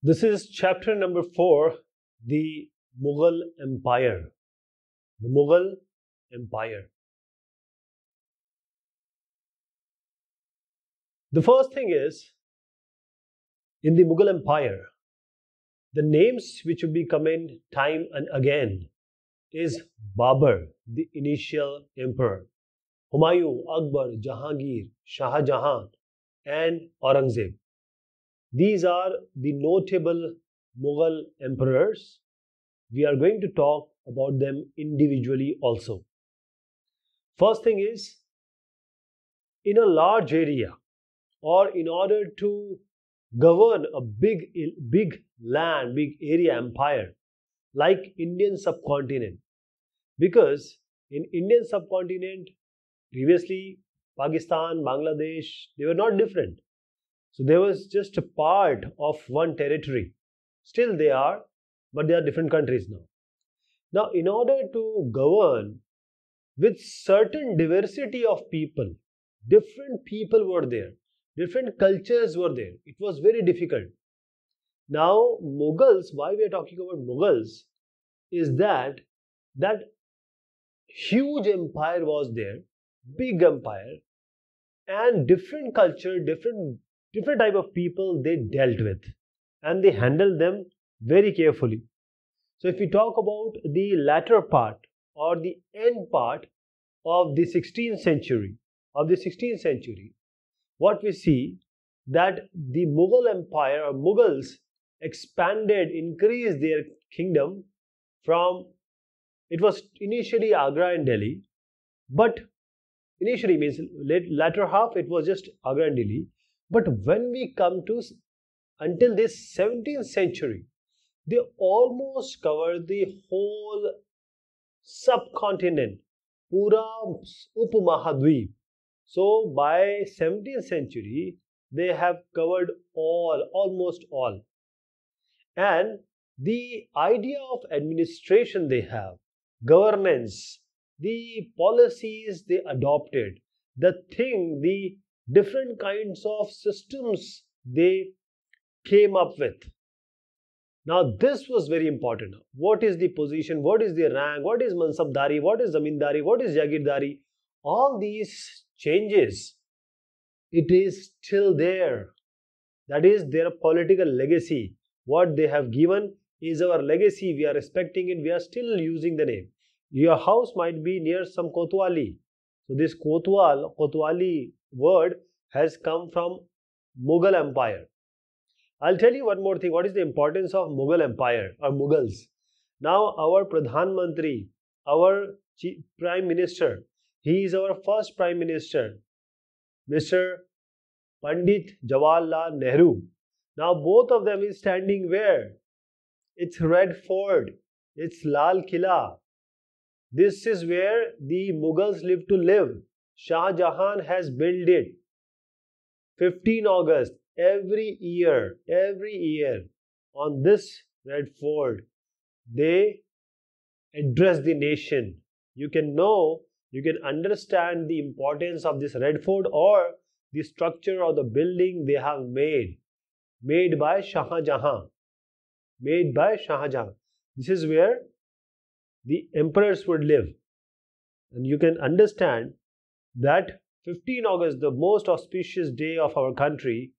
This is chapter number four the Mughal Empire. The Mughal Empire. The first thing is in the Mughal Empire, the names which will be coming time and again is Babur, the initial emperor, Humayun, Akbar, Jahangir, Shah Jahan, and Aurangzeb. These are the notable Mughal emperors. We are going to talk about them individually also. First thing is, in a large area, or in order to govern a big, big land, big area, empire, like Indian subcontinent, because in Indian subcontinent, previously Pakistan, Bangladesh, they were not different. So there was just a part of one territory. Still they are, but they are different countries now. Now, in order to govern with certain diversity of people, different people were there, different cultures were there. It was very difficult. Now, Mughals, why we are talking about Mughals, is that that huge empire was there, big empire, and different culture, different different type of people they dealt with and they handled them very carefully so if we talk about the latter part or the end part of the 16th century of the 16th century what we see that the mughal empire or mughals expanded increased their kingdom from it was initially agra and delhi but initially means later half it was just agra and delhi but when we come to until this 17th century, they almost covered the whole subcontinent, Pura Upmahadweep. So by 17th century, they have covered all, almost all. And the idea of administration they have, governance, the policies they adopted, the thing, the different kinds of systems they came up with. Now, this was very important. What is the position? What is the rank? What is Mansabdari? What is Zamindari? What is Jagirdari? All these changes, it is still there. That is their political legacy. What they have given is our legacy. We are respecting it. We are still using the name. Your house might be near some Kotwali. So, this Kotwal, Kotwali word has come from Mughal Empire. I'll tell you one more thing. What is the importance of Mughal Empire or Mughals? Now, our Pradhan Mantri, our Chief Prime Minister, he is our first Prime Minister, Mr. Pandit Jawaharlal Nehru. Now, both of them is standing where? It's Red Fort, it's Lal Killa. This is where the Mughals live to live. Shah Jahan has built it. 15 August every year, every year on this red fort, they address the nation. You can know, you can understand the importance of this red fort or the structure of the building they have made, made by Shah Jahan, made by Shah Jahan. This is where the emperors would live, and you can understand that 15 August, the most auspicious day of our country,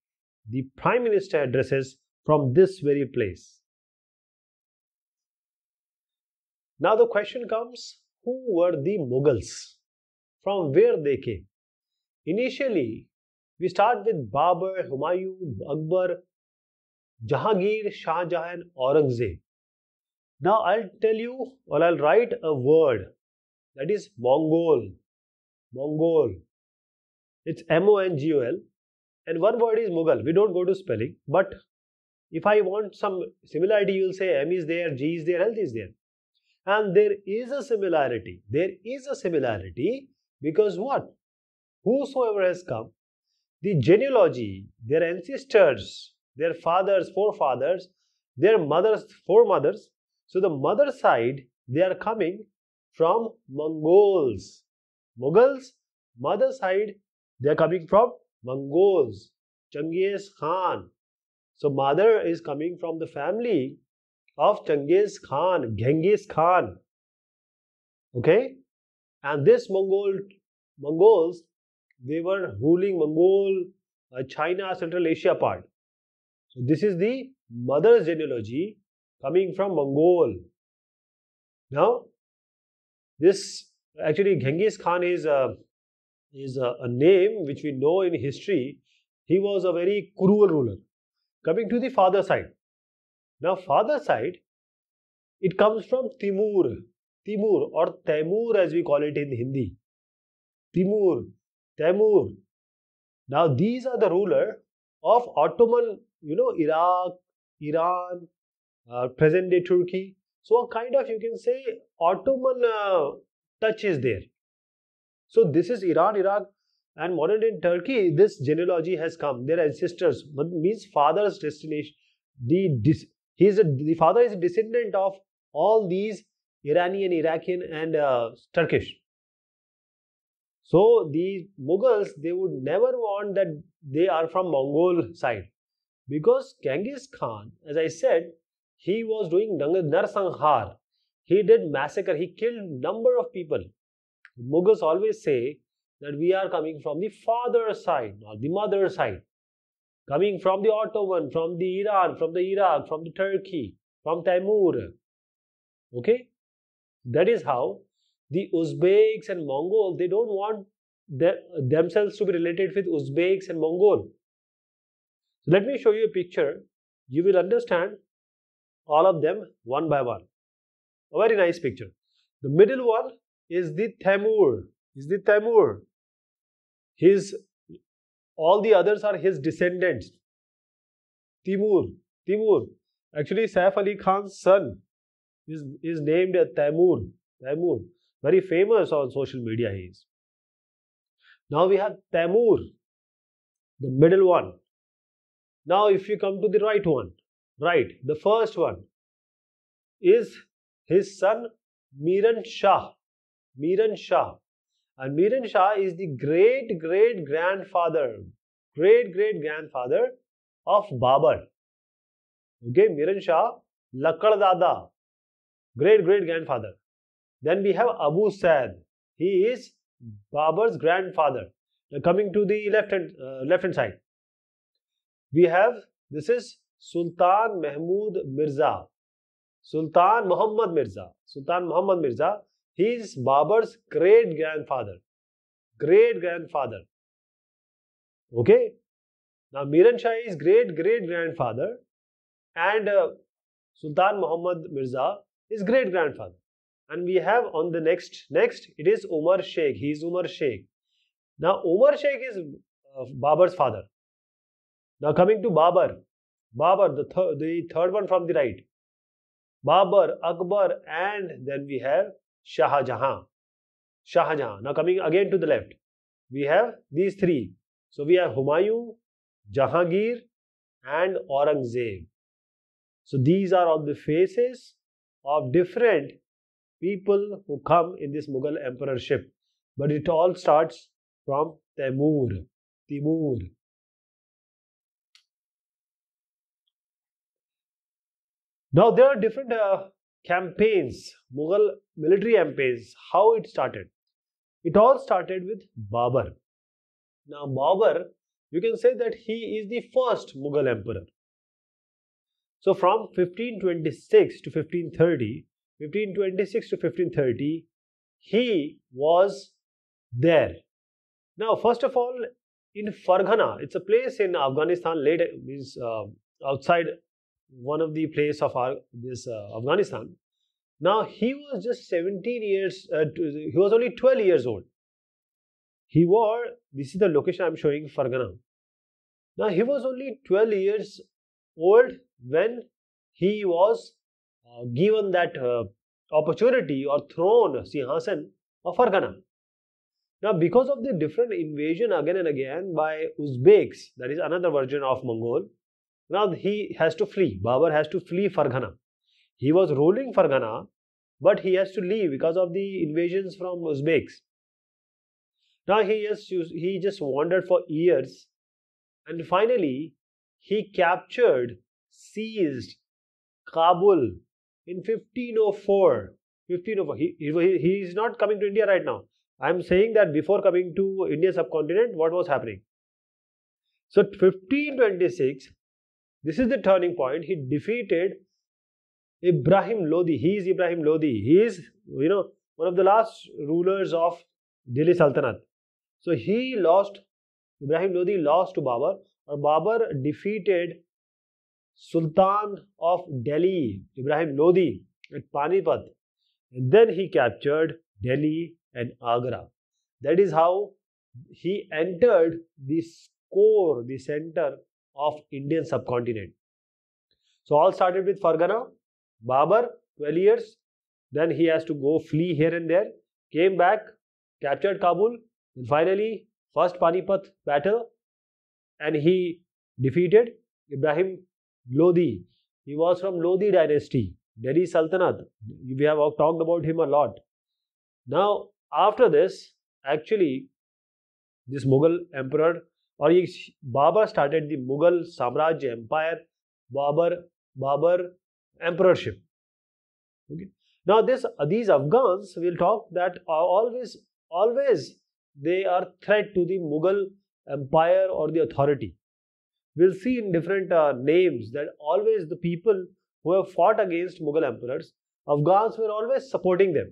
the Prime Minister addresses from this very place. Now the question comes, who were the Mughals? From where they came? Initially, we start with Babur, Humayun, Akbar, Jahangir, Shah Jahan, Aurangzeb. Now I'll tell you or I'll write a word that is Mongol Mongol. It's M O N G O L. And one word is Mughal. We don't go to spelling. But if I want some similarity, you'll say M is there, G is there, L is there. And there is a similarity. There is a similarity because what? Whosoever has come, the genealogy, their ancestors, their fathers, forefathers, their mothers, foremothers. So the mother side, they are coming from Mongols. Mughals, mother side, they are coming from Mongols, Genghis Khan. So mother is coming from the family of Genghis Khan, Genghis Khan. Okay? And this Mongol, Mongols, they were ruling Mongol, uh, China, Central Asia part. So this is the mother's genealogy coming from Mongol. Now, this actually Genghis Khan is a, is a, a, name which we know in history. He was a very cruel ruler. Coming to the father side. Now, father side, it comes from Timur, Timur or Taimur as we call it in Hindi. Timur, Taimur. Now, these are the ruler of Ottoman, you know, Iraq, Iran, uh, present day Turkey. So, a kind of you can say Ottoman uh, touch is there. So this is Iran, Iraq, and modern day Turkey. This genealogy has come. Their ancestors means father's destination. The he is a, the father is a descendant of all these Iranian, Iraqian, and uh, Turkish. So the Mughals they would never want that they are from Mongol side because Genghis Khan, as I said, he was doing Narsanghar, he did massacre. He killed number of people. Mughals always say that we are coming from the father side, or the mother side. Coming from the Ottoman, from the Iran, from the Iraq, from the Turkey, from Timur. Okay? That is how the Uzbeks and Mongols, they don't want their, themselves to be related with Uzbeks and Mongol. So let me show you a picture. You will understand all of them one by one. A very nice picture. The middle one is the Tamur. Is the Tamur. His all the others are his descendants. Timur. Timur. Actually, Saif Ali Khan's son is, is named Tamur. Tamur. Very famous on social media he is. Now we have Tamur, the middle one. Now if you come to the right one, right, the first one is his son Miran Shah. Miran Shah. And Miran Shah is the great great grandfather, great great grandfather of Babar. Okay, Miran Shah, Lakkad Dada, great great grandfather. Then we have Abu Said. He is Babar's grandfather. Now coming to the left hand uh, left hand side, we have this is Sultan Mahmud Mirza. Sultan Muhammad Mirza. Sultan Muhammad Mirza, he is Babur's great grandfather. Great grandfather. Okay? Now, Miran Shah is great great grandfather, and uh, Sultan Muhammad Mirza is great grandfather. And we have on the next, next it is Umar Sheikh. He is Umar Sheikh. Now, Umar Sheikh is uh, Babur's father. Now, coming to Babur, Babur, the, th the third one from the right. Babur, Akbar, and then we have Shah Jahan. Shah Jahan. Now coming again to the left, we have these three. So we have Humayun, Jahangir, and Aurangzeb. So these are all the faces of different people who come in this Mughal emperorship. But it all starts from Taimur. Timur. Now there are different uh, campaigns, Mughal military campaigns, how it started. It all started with Babur. Now Babur, you can say that he is the first Mughal emperor. So from 1526 to 1530, 1526 to 1530, he was there. Now, first of all, in Farghana, it's a place in Afghanistan, late means uh, outside one of the place of our, this uh, Afghanistan. Now he was just 17 years, uh, he was only 12 years old. He wore, this is the location I'm showing, Fargana. Now he was only 12 years old when he was uh, given that uh, opportunity or throne, Sihasan of Fargana. Now, because of the different invasion again and again by Uzbeks, that is another version of Mongol, now he has to flee. Babur has to flee Farghana. He was ruling Farghana, but he has to leave because of the invasions from Uzbeks. Now he just he just wandered for years, and finally he captured, seized Kabul in 1504. 1504. He, he, he is not coming to India right now. I am saying that before coming to India subcontinent, what was happening? So 1526, this is the turning point. He defeated Ibrahim Lodi. He is Ibrahim Lodi. He is, you know, one of the last rulers of Delhi Sultanate. So he lost, Ibrahim Lodi lost to Babur, or Babur defeated Sultan of Delhi, Ibrahim Lodi at Panipat. And then he captured Delhi and Agra. That is how he entered the core, the center of Indian subcontinent. So all started with Fargana, Babur, 12 years. Then he has to go flee here and there. Came back, captured Kabul. And finally, first Panipat battle. And he defeated Ibrahim Lodi. He was from Lodi dynasty, Delhi Sultanate. We have talked about him a lot. Now, after this, actually, this Mughal emperor और ये Babar started the Mughal साम्राज्य empire Babur Babur emperorship okay this this Afghan will talk that always always they are threat to the Mughal empire और the authority will see in different names that always the people who have fought against Mughal emperors Afghans were always supporting them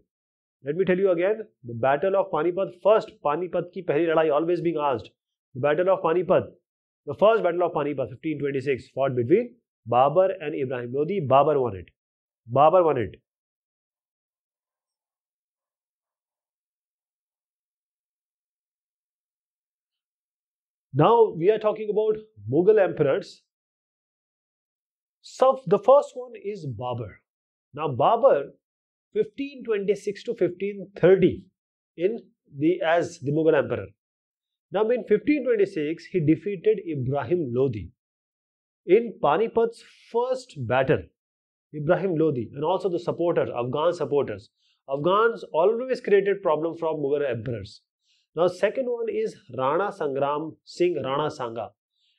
let me tell you again the battle of Panipat first Panipat की पहली लड़ाई always being asked Battle of Panipat. The first Battle of Panipat, 1526, fought between Babur and Ibrahim Lodi. Babur won it. Babur won it. Now we are talking about Mughal emperors. So the first one is Babur. Now Babur, 1526 to 1530, in the as the Mughal emperor. Now, in 1526, he defeated Ibrahim Lodi in Panipat's first battle. Ibrahim Lodi and also the supporters, Afghan supporters. Afghans always created problem from Mughal emperors. Now, second one is Rana Sangram Singh Rana Sangha.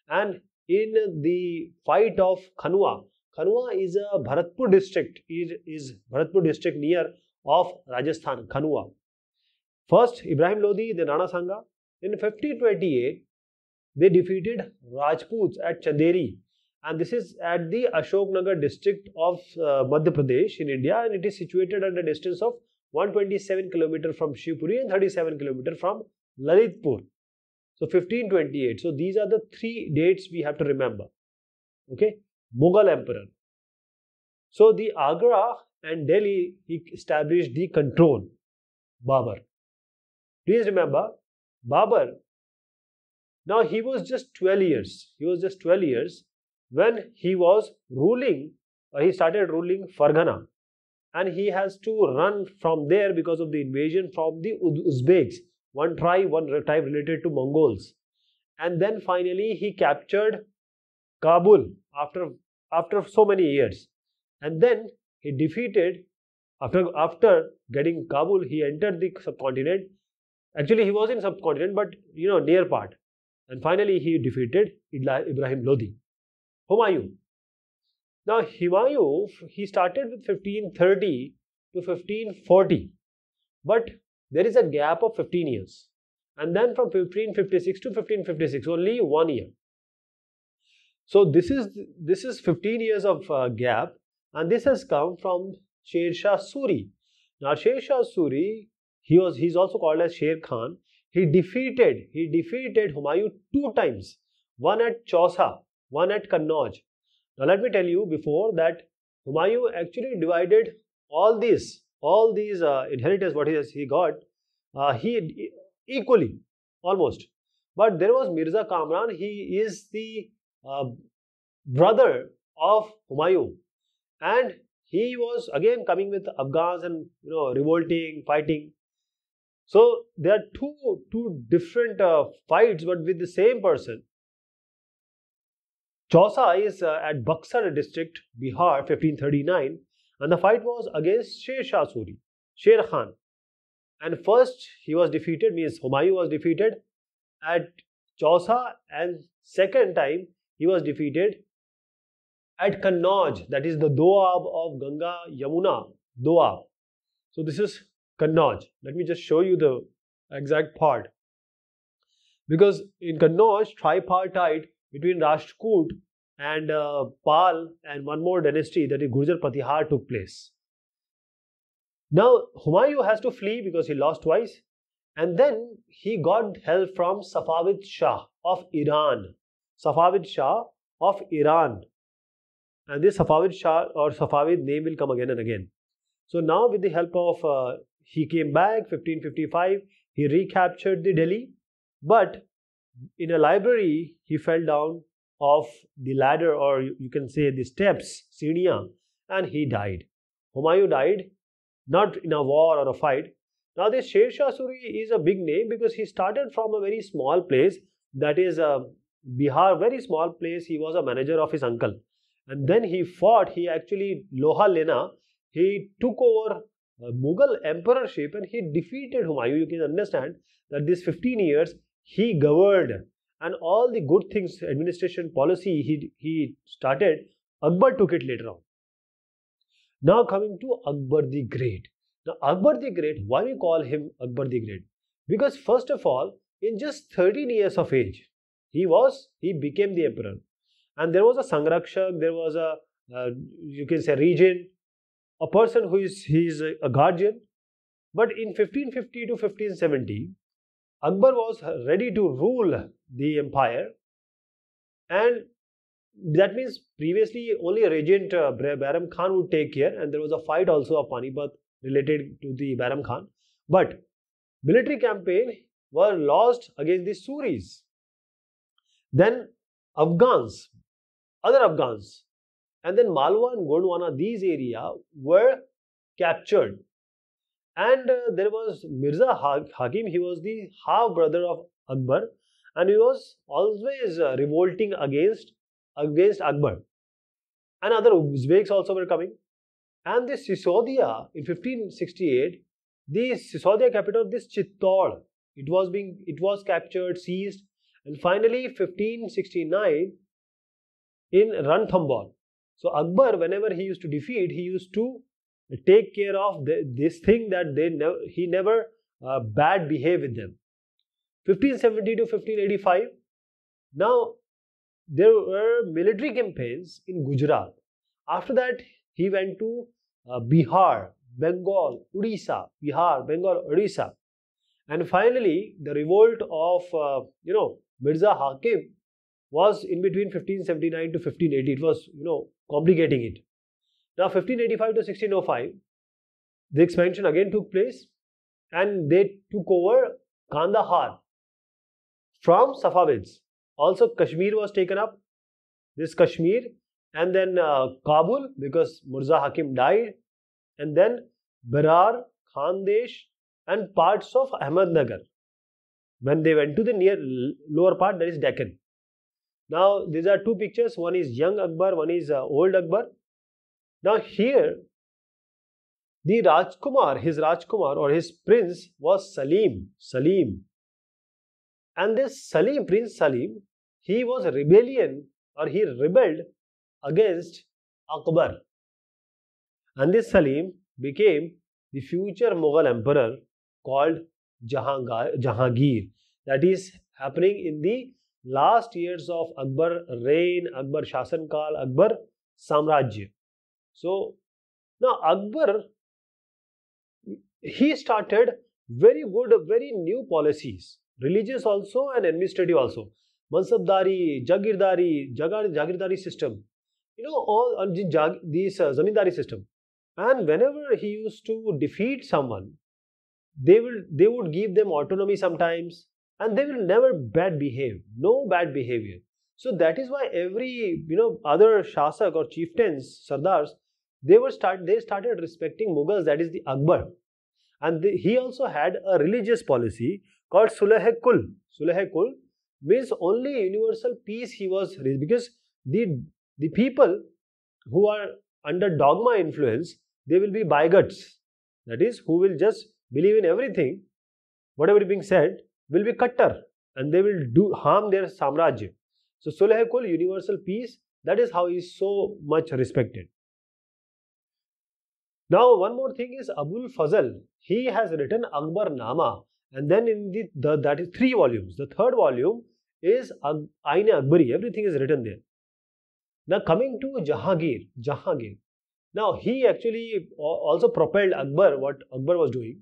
And in the fight of Khanwa, Khanwa is a Bharatpur district, it is Bharatpur district near of Rajasthan, Khanwa. First, Ibrahim Lodi, then Rana Sangha, in 1528, they defeated Rajputs at Chanderi, and this is at the Ashoknagar district of uh, Madhya Pradesh in India, and it is situated at a distance of 127 km from Shivpuri and 37 km from Lalitpur. So 1528. So these are the three dates we have to remember. Okay, Mughal emperor. So the Agra and Delhi he established the control Babur. Please remember Babur. now he was just 12 years. He was just 12 years when he was ruling, or uh, he started ruling Fargana. And he has to run from there because of the invasion from the Uzbeks, one tribe, one tribe related to Mongols. And then finally he captured Kabul after, after so many years. And then he defeated, after, after getting Kabul, he entered the subcontinent Actually, he was in subcontinent, but you know, near part. And finally, he defeated Ibrahim Lodi. Humayun. Now, Humayun, he started with 1530 to 1540, but there is a gap of 15 years. And then from 1556 to 1556, only one year. So this is this is 15 years of uh, gap, and this has come from Sher Shah Suri. Now Sher Shah Suri he was he's also called as Sher Khan. He defeated he defeated Humayun two times, one at Chausa, one at Kannauj. Now let me tell you before that Humayun actually divided all these all these uh, inheritance what he has, he got uh, he equally almost. But there was Mirza Kamran. He is the uh, brother of Humayun, and he was again coming with Afghans and you know revolting, fighting. So there are two two different uh, fights, but with the same person. Chausa is uh, at Baksar district, Bihar, 1539, and the fight was against Sher Shah Suri, Sher Khan. And first he was defeated, means Humayun was defeated at Chausa, and second time he was defeated at Kannauj, that is the Doab of Ganga Yamuna, Doab. So this is Kannauj. Let me just show you the exact part. Because in Kannauj, tripartite between Rashtrkut and uh, Pal and one more dynasty, that is Gurjar Patihar, took place. Now, Humayu has to flee because he lost twice, and then he got help from Safavid Shah of Iran. Safavid Shah of Iran. And this Safavid Shah or Safavid name will come again and again. So now, with the help of uh, he came back 1555. He recaptured the Delhi, but in a library he fell down off the ladder, or you can say the steps, senior, and he died. Humayun died not in a war or a fight. Now this Sher Shah Suri is a big name because he started from a very small place, that is a uh, Bihar, very small place. He was a manager of his uncle, and then he fought. He actually Loha Lena. He took over uh, Mughal emperorship and he defeated Humayun. You can understand that these 15 years he governed and all the good things, administration policy he, he started, Akbar took it later on. Now coming to Akbar the Great. Now Akbar the Great, why we call him Akbar the Great? Because first of all, in just 13 years of age, he was, he became the emperor. And there was a Sangrakshak, there was a, uh, you can say, regent, a person who is he is a guardian. But in 1550 to 1570, Akbar was ready to rule the empire, and that means previously only regent uh, Bairam Khan would take care, and there was a fight also of Panipat related to the Bairam Khan. But military campaign were lost against the Suris. Then Afghans, other Afghans and then Malwa and Gondwana, these areas were captured. And uh, there was Mirza Hakim, he was the half-brother of Akbar and he was always uh, revolting against, against Akbar. And other Uzbeks also were coming. And this Sisodia in 1568, the Sisodia capital, this Chittor, it was being, it was captured, seized, and finally 1569 in Ranthambore, so Akbar, whenever he used to defeat, he used to take care of the, this thing that they never, he never uh, bad behave with them. 1570 to 1585, now there were military campaigns in Gujarat. After that, he went to uh, Bihar, Bengal, Odisha, Bihar, Bengal, Odisha. And finally, the revolt of, uh, you know, Mirza Hakim was in between 1579 to 1580. It was, you know, complicating it. Now 1585 to 1605, the expansion again took place and they took over Kandahar from Safavids. Also Kashmir was taken up, this Kashmir and then uh, Kabul because Murza Hakim died and then Berar, Khandesh and parts of Ahmednagar when they went to the near lower part that is Deccan. Now, these are two pictures. One is young Akbar, one is uh, old Akbar. Now, here, the Rajkumar, his Rajkumar or his prince was Salim. Salim. And this Salim, Prince Salim, he was a rebellion or he rebelled against Akbar. And this Salim became the future Mughal emperor called Jahangir. That is happening in the last years of Akbar reign, Akbar Shasankal, Akbar Samrajya. So now Akbar, he started very good, very new policies, religious also and administrative also. Mansabdari, Jagirdari, Jagirdari system, you know, all these uh, Zamindari system. And whenever he used to defeat someone, they will they would give them autonomy sometimes and they will never bad behave no bad behavior so that is why every you know other shasak or chieftains sardars they were start they started respecting mughals that is the akbar and the, he also had a religious policy called sulh kul sulh kul means only universal peace he was because the the people who are under dogma influence they will be bigots that is who will just believe in everything whatever is being said will be cutter and they will do harm their Samrajya. So Sulh Kul, universal peace, that is how he is so much respected. Now one more thing is Abul Fazl. He has written Akbar Nama and then in the, the that is three volumes. The third volume is Ayn Akbari. Everything is written there. Now coming to Jahangir, Jahangir. Now he actually uh, also propelled Akbar, what Akbar was doing.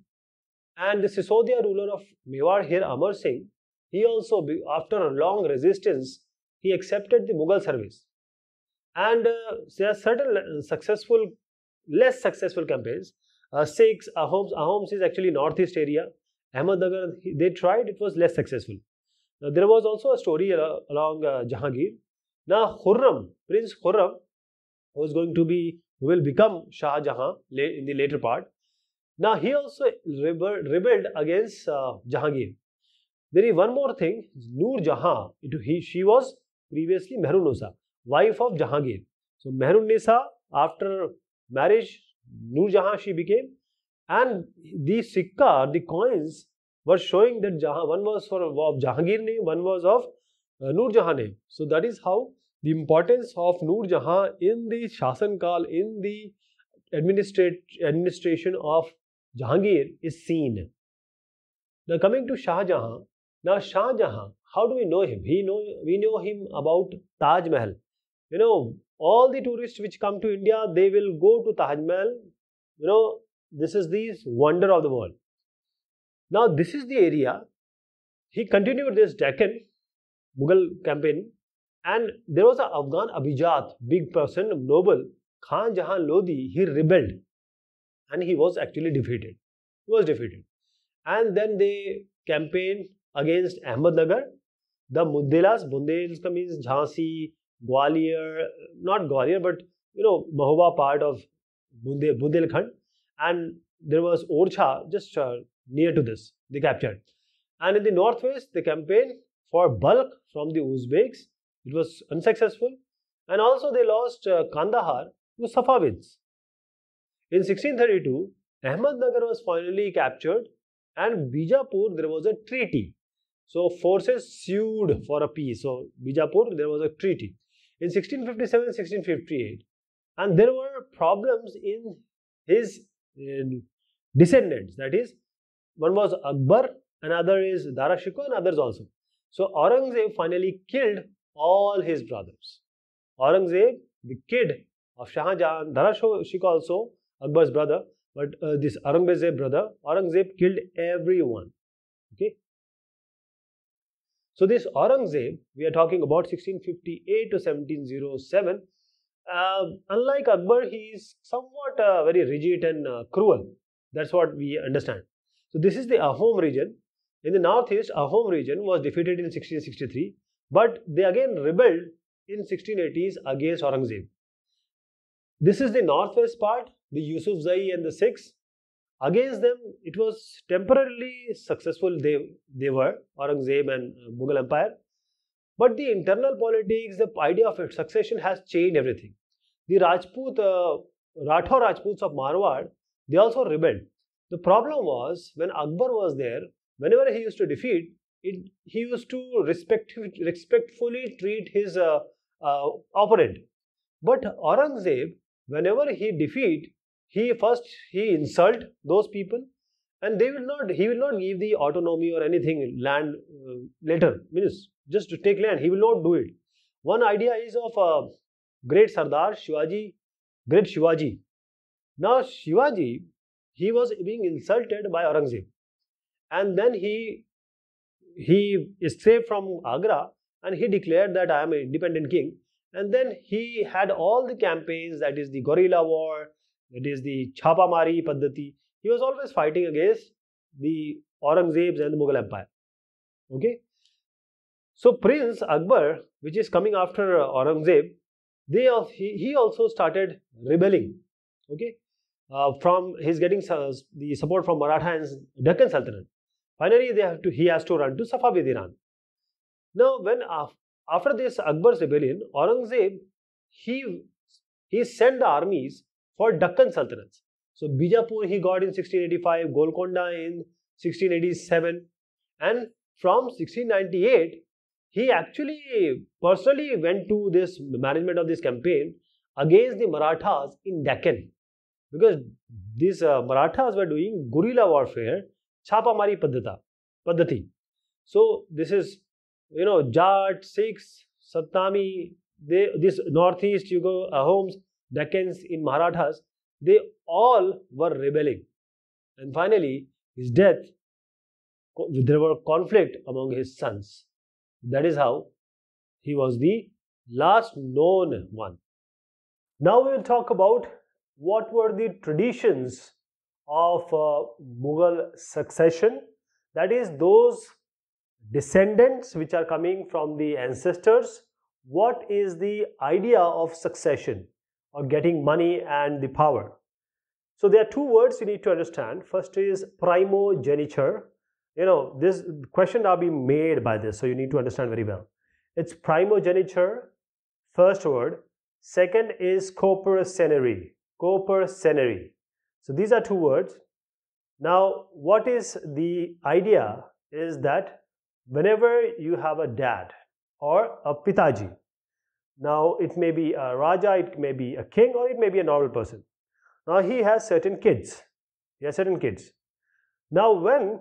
And the Sisodia ruler of Mewar here, Amar Singh, he also, after a long resistance, he accepted the Mughal service. And uh, there are certain successful, less successful campaigns. Uh, Sikhs, Ahoms, Ahoms is actually northeast area. Ahmednagar, they tried, it was less successful. Now, uh, there was also a story uh, along uh, Jahangir. Now, Khurram, Prince Khurram, who is going to be, who will become Shah Jahan in the later part, Now he also rebelled, rebelled against uh, Jahangir. There is one more thing. Noor Jahan, it, he, she was previously Mehrun Nisa, wife of Jahangir. So Mehrun Nisa, after marriage, Noor Jahan she became, and the sikka, the coins were showing that Jahan, one was for of Jahangir name, one was of uh, Noor Jahan name. So that is how the importance of Noor Jahan in the Shasan Kal, in the administrat- administration of Jahangir is seen. Now coming to Shah Jahan. Now Shah Jahan, how do we know him? We know we know him about Taj Mahal. You know, all the tourists which come to India, they will go to Taj Mahal. You know, this is the wonder of the world. Now this is the area. He continued this Deccan Mughal campaign, and there was an Afghan Abijat, big person, noble Khan Jahan Lodi. He rebelled and he was actually defeated. He was defeated. And then they campaigned against Ahmednagar. The Muddelas, Bundelska means Jhansi, Gwalior, not Gwalior, but you know, Mahoba part of Bundel, Bundelkhand. And there was Orcha just uh, near to this, they captured. And in the northwest, they campaigned for bulk from the Uzbeks. It was unsuccessful. And also, they lost uh, Kandahar to Safavids. In 1632, Ahmednagar was finally captured and Bijapur there was a treaty. So forces sued for a peace. So Bijapur there was a treaty in 1657-1658 and there were problems in his in descendants that is one was Akbar another is Darashiko and others also. So Aurangzeb finally killed all his brothers. Aurangzeb the kid of Shah Jahan Darashiko also Akbar's brother, but uh, this Aurangzeb brother, Aurangzeb killed everyone. Okay. So this Aurangzeb, we are talking about 1658 to 1707. Uh, um, unlike Akbar, he is somewhat uh, very rigid and uh, cruel. That's what we understand. So this is the Ahom region. In the northeast, Ahom region was defeated in 1663, but they again rebelled in 1680s against Aurangzeb. This is the northwest part the Yusufzai and the Sikhs. Against them, it was temporarily successful, they, they were, Aurangzeb and uh, Mughal Empire. But the internal politics, the idea of succession has changed everything. The Rajput, uh, Rathore Rajputs of Marwar, they also rebelled. The problem was when Akbar was there, whenever he used to defeat, it, he used to respect, respectfully treat his uh, uh, opponent. But Aurangzeb, whenever he defeat, he first he insult those people and they will not he will not give the autonomy or anything land uh, later means just to take land he will not do it one idea is of a uh, great sardar shivaji great shivaji now shivaji he was being insulted by aurangzeb and then he he escaped from agra and he declared that i am an independent king and then he had all the campaigns that is the gorilla war that is the Chhapamari Paddhati. He was always fighting against the Aurangzebs and the Mughal Empire. Okay. So Prince Akbar, which is coming after Aurangzeb, they he, also started rebelling. Okay. Uh, from his getting uh, the support from Maratha and Deccan Sultanate. Finally, they have to he has to run to Safavid Iran. Now, when uh, after this Akbar's rebellion, Aurangzeb he he sent the armies for Deccan Sultanates. So Bijapur he got in 1685, Golconda in 1687 and from 1698 he actually personally went to this management of this campaign against the Marathas in Deccan because these uh, Marathas were doing guerrilla warfare, Chapamari Paddhata, Paddhati. So this is, you know, Jat, Sikhs, Satnami, they, this northeast, you go, uh, homes, Deccans, in Marathas, they all were rebelling. And finally, his death, there were conflict among his sons. That is how he was the last known one. Now we will talk about what were the traditions of uh, Mughal succession, that is, those descendants which are coming from the ancestors. What is the idea of succession? or getting money and the power. So there are two words you need to understand. First is primogeniture. You know, this question are being made by this, so you need to understand very well. It's primogeniture, first word. Second is copercenary. Copercenary. So these are two words. Now, what is the idea is that whenever you have a dad or a pitaji, now, it may be a Raja, it may be a king, or it may be a normal person. Now, he has certain kids. He has certain kids. Now, when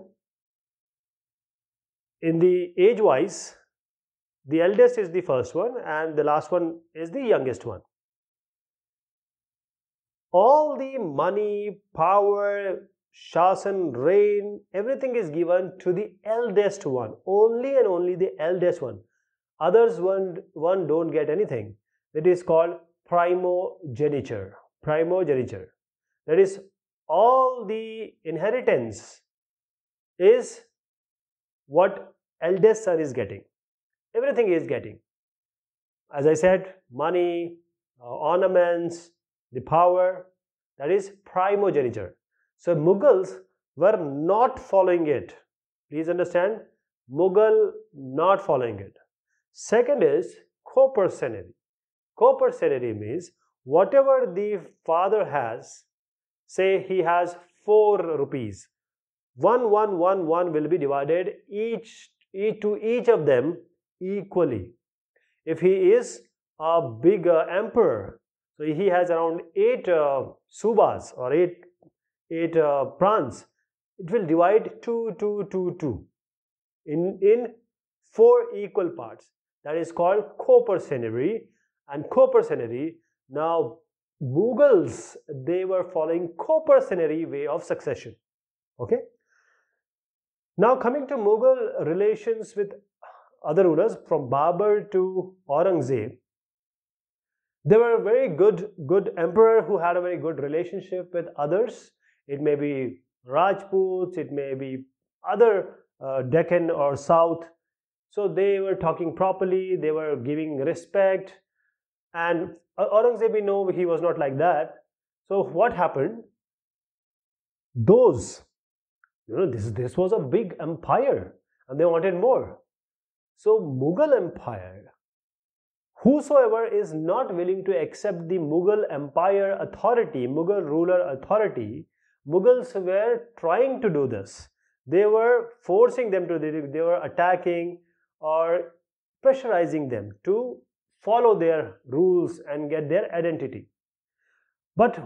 in the age wise, the eldest is the first one, and the last one is the youngest one. All the money, power, shasan, reign, everything is given to the eldest one, only and only the eldest one Others one, one don't get anything. It is called primogeniture. Primogeniture. That is, all the inheritance is what eldest son is getting. Everything is getting. As I said, money, uh, ornaments, the power, that is primogeniture. So Mughals were not following it. Please understand, Mughal not following it. Second is co Coparcenary means whatever the father has, say he has 4 rupees, one one one one will be divided each, each to each of them equally. If he is a big uh, emperor, so he has around 8 uh, subas or 8, eight uh, prans, it will divide two two two two in, in 4 equal parts that is called Copersenary. And Copersenary, now Mughals, they were following Copersenary way of succession. Okay. Now coming to Mughal relations with other rulers from Babur to Aurangzeb, they were a very good, good emperor who had a very good relationship with others. It may be Rajputs, it may be other uh, Deccan or South so they were talking properly, they were giving respect. And Aurangzeb, we know he was not like that. So what happened? Those, you know, this, this was a big empire and they wanted more. So Mughal empire, whosoever is not willing to accept the Mughal empire authority, Mughal ruler authority, Mughals were trying to do this. They were forcing them to, they were attacking, or pressurizing them to follow their rules and get their identity. But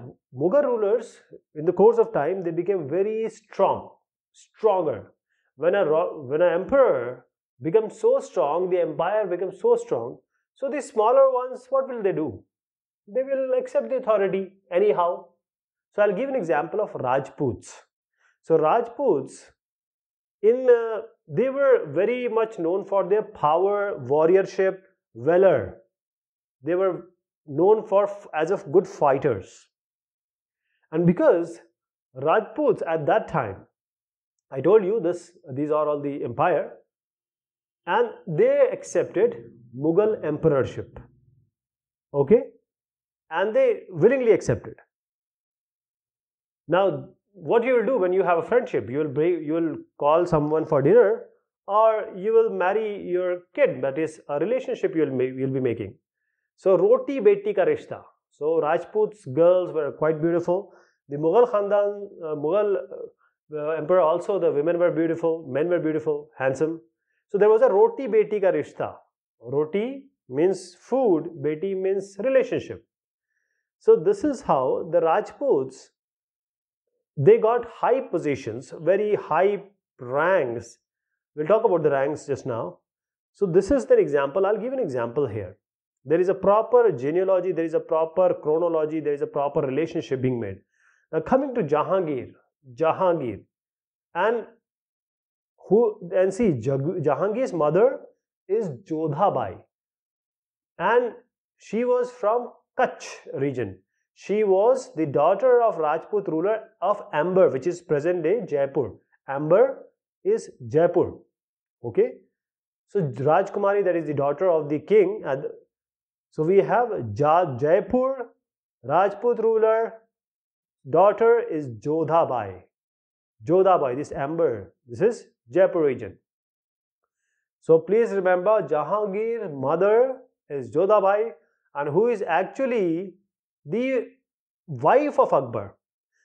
Mughal rulers, in the course of time, they became very strong, stronger. When, a, when an emperor becomes so strong, the empire becomes so strong, so the smaller ones, what will they do? They will accept the authority anyhow. So I'll give an example of Rajputs. So Rajputs, in uh, they were very much known for their power warriorship valor they were known for as of good fighters and because rajputs at that time i told you this these are all the empire and they accepted mughal emperorship okay and they willingly accepted now what you will do when you have a friendship, you will bring, you will call someone for dinner, or you will marry your kid. That is a relationship you will you'll be making. So roti beti ka rishta. So Rajput's girls were quite beautiful. The Mughal Khandan, uh, Mughal uh, uh, emperor also, the women were beautiful, men were beautiful, handsome. So there was a roti beti ka rishta. Roti means food, beti means relationship. So this is how the Rajputs they got high positions, very high ranks. We'll talk about the ranks just now. So this is the example. I'll give an example here. There is a proper genealogy, there is a proper chronology, there is a proper relationship being made. Now coming to Jahangir, Jahangir, and who and see Jahangir's mother is Jodhabai, and she was from Kutch region. She was the daughter of Rajput ruler of Amber, which is present day Jaipur. Amber is Jaipur. Okay. So Rajkumari, that is the daughter of the king. So we have ja Jaipur, Rajput ruler, daughter is Jodhabai. Jodhabai, this Amber, this is Jaipur region. So please remember Jahangir, mother is Jodhabai and who is actually the wife of Akbar.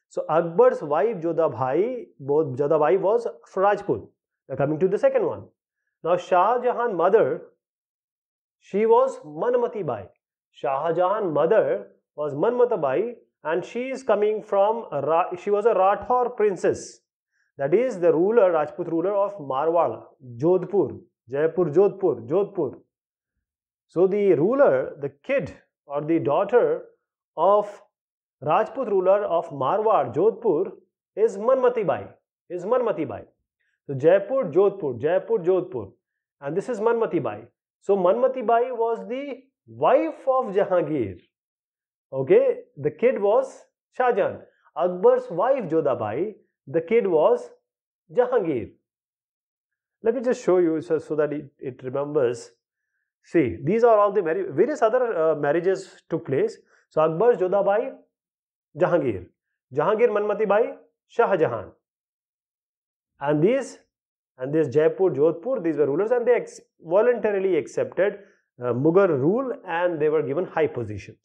So Akbar's wife Jodhabhai, both Jodhabhai was Rajput. Now coming to the second one. Now Shah Jahan mother, she was Manmati Bai. Shah Jahan mother was Manmata Bai and she is coming from, she was a Rathor princess. That is the ruler, Rajput ruler of Marwal, Jodhpur, Jaipur, Jodhpur, Jodhpur. So the ruler, the kid or the daughter of Rajput ruler of Marwar, Jodhpur, is Manmati Bai. Is Manmati Bai. So Jaipur, Jodhpur, Jaipur, Jodhpur. And this is Manmati Bai. So Manmati Bai was the wife of Jahangir. Okay, the kid was Shahjahan. Akbar's wife Jodhabai, the kid was Jahangir. Let me just show you so, so that it, it remembers. See, these are all the various other uh, marriages took place. Akbar Jodhabai Jahangir Jahangir Manmati Bai Shahjahan and this and Jaipur Jodhpur these were rulers and they voluntarily accepted Mughal rule and they given high position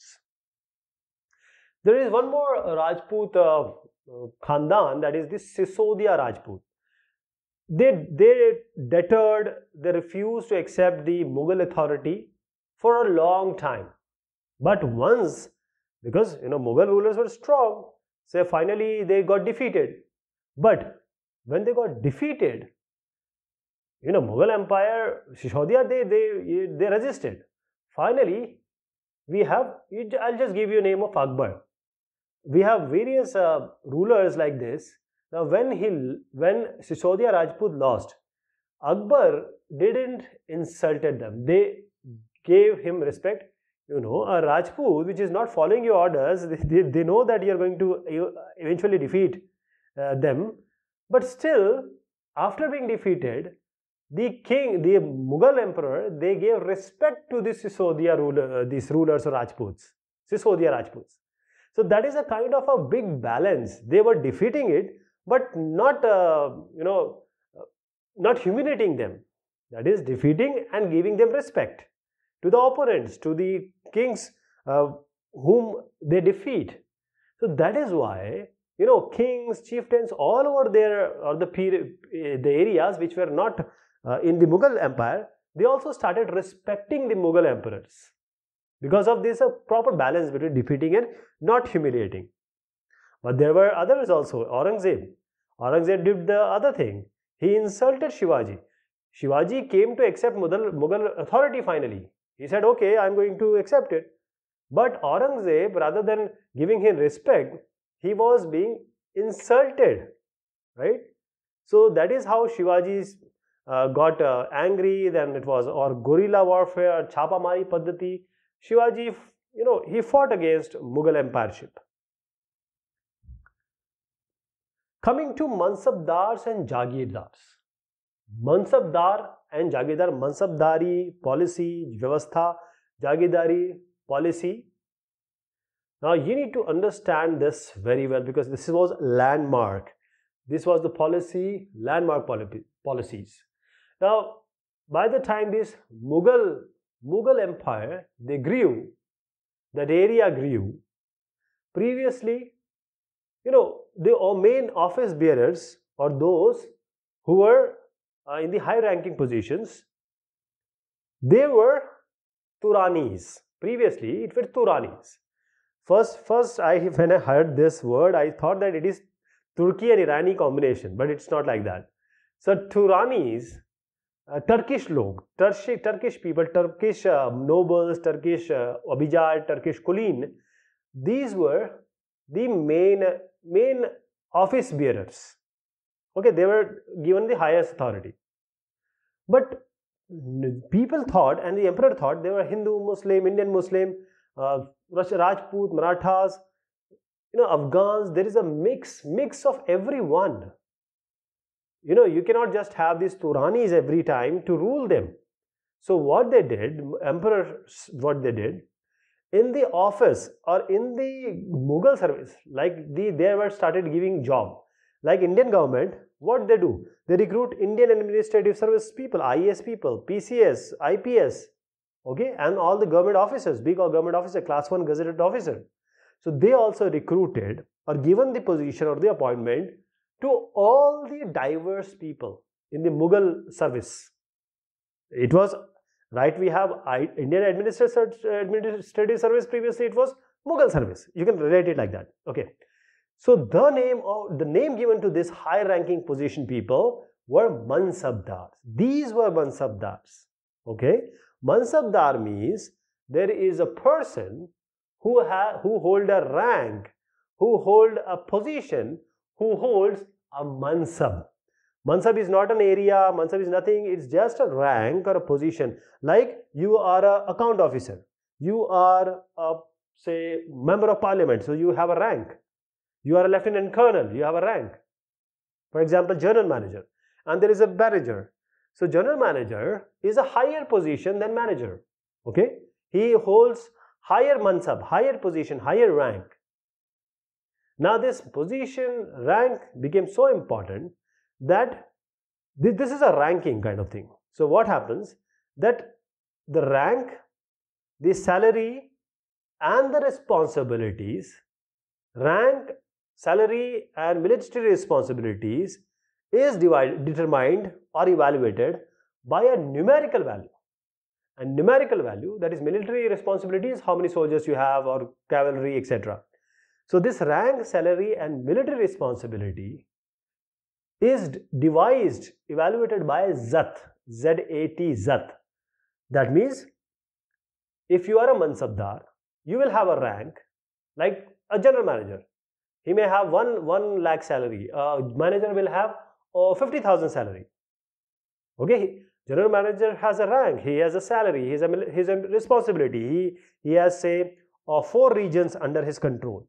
there is one more Rajput खानदान that is Sisodia Rajput they they deterred they refuse to accept the Mughal authority for a long time but once because you know Mughal rulers were strong. So finally they got defeated. But when they got defeated, you know Mughal Empire, Shishodia, they they they resisted. Finally, we have. I'll just give you a name of Akbar. We have various uh, rulers like this. Now, when he when Shishodia Rajput lost, Akbar didn't insulted them. They gave him respect you know a rajput which is not following your orders they, they know that you're going to eventually defeat uh, them but still after being defeated the king the mughal emperor they gave respect to this sisodia ruler uh, these rulers or rajputs sisodia rajputs so that is a kind of a big balance they were defeating it but not uh, you know uh, not humiliating them that is defeating and giving them respect to the opponents to the kings uh, whom they defeat. So that is why you know kings, chieftains, all over there or the period, eh, the areas which were not uh, in the Mughal Empire, they also started respecting the Mughal emperors because of this a proper balance between defeating and not humiliating. But there were others also. Aurangzeb, Aurangzeb did the other thing. He insulted Shivaji. Shivaji came to accept Mughal authority finally. He said, okay, I'm going to accept it. But Aurangzeb, rather than giving him respect, he was being insulted, right? So that is how Shivaji uh, got uh, angry. Then it was or guerrilla warfare, chapa mari paddhati. Shivaji, you know, he fought against Mughal empireship. Coming to Mansabdars and Jagirdars. Mansabdar and Jagidar, Mansabdari policy, Vyavastha, Jagidari policy. Now you need to understand this very well because this was landmark. This was the policy, landmark policies. Now, by the time this Mughal, Mughal Empire, they grew, that area grew. Previously, you know, the main office bearers or those who were uh, in the high ranking positions, they were Turanis. Previously, it was Turanis. First, first I, when I heard this word, I thought that it is Turkey and Irani combination, but it's not like that. So, Turanis, uh, Turkish log, Turkish, Turkish people, Turkish uh, nobles, Turkish uh, Turkish Kulin, these were the main, main office bearers Okay, they were given the highest authority. But people thought, and the emperor thought, they were Hindu, Muslim, Indian Muslim, uh, Rajput, Marathas, you know, Afghans. There is a mix, mix of everyone. You know, you cannot just have these Turanis every time to rule them. So what they did, emperor, what they did, in the office or in the Mughal service, like the, they were started giving job. Like Indian government, what they do? They recruit Indian administrative service people, IES people, PCS, IPS, okay, and all the government officers, big government officer, class 1 gazetted officer. So they also recruited or given the position or the appointment to all the diverse people in the Mughal service. It was right, we have Indian administrative service previously, it was Mughal service. You can relate it like that. Okay. So the name of the name given to this high ranking position people were mansabdars. These were mansabdars. Okay, mansabdar means there is a person who ha who hold a rank, who hold a position, who holds a mansab. Mansab is not an area, mansab is nothing, it's just a rank or a position. Like you are an account officer, you are a say member of parliament, so you have a rank you are a lieutenant colonel, you have a rank. For example, general manager. And there is a manager. So general manager is a higher position than manager. Okay? He holds higher mansab, higher position, higher rank. Now this position, rank became so important that this is a ranking kind of thing. So what happens? That the rank, the salary and the responsibilities rank salary and military responsibilities is divided, determined or evaluated by a numerical value. And numerical value, that is military responsibilities, how many soldiers you have or cavalry, etc. So this rank, salary and military responsibility is devised, evaluated by ZAT, Z-A-T, ZAT. That means if you are a Mansabdar, you will have a rank like a general manager he may have one, one lakh salary. A manager will have uh, 50,000 salary. Okay, general manager has a rank, he has a salary, he has a, he a responsibility. He, he has say uh, four regions under his control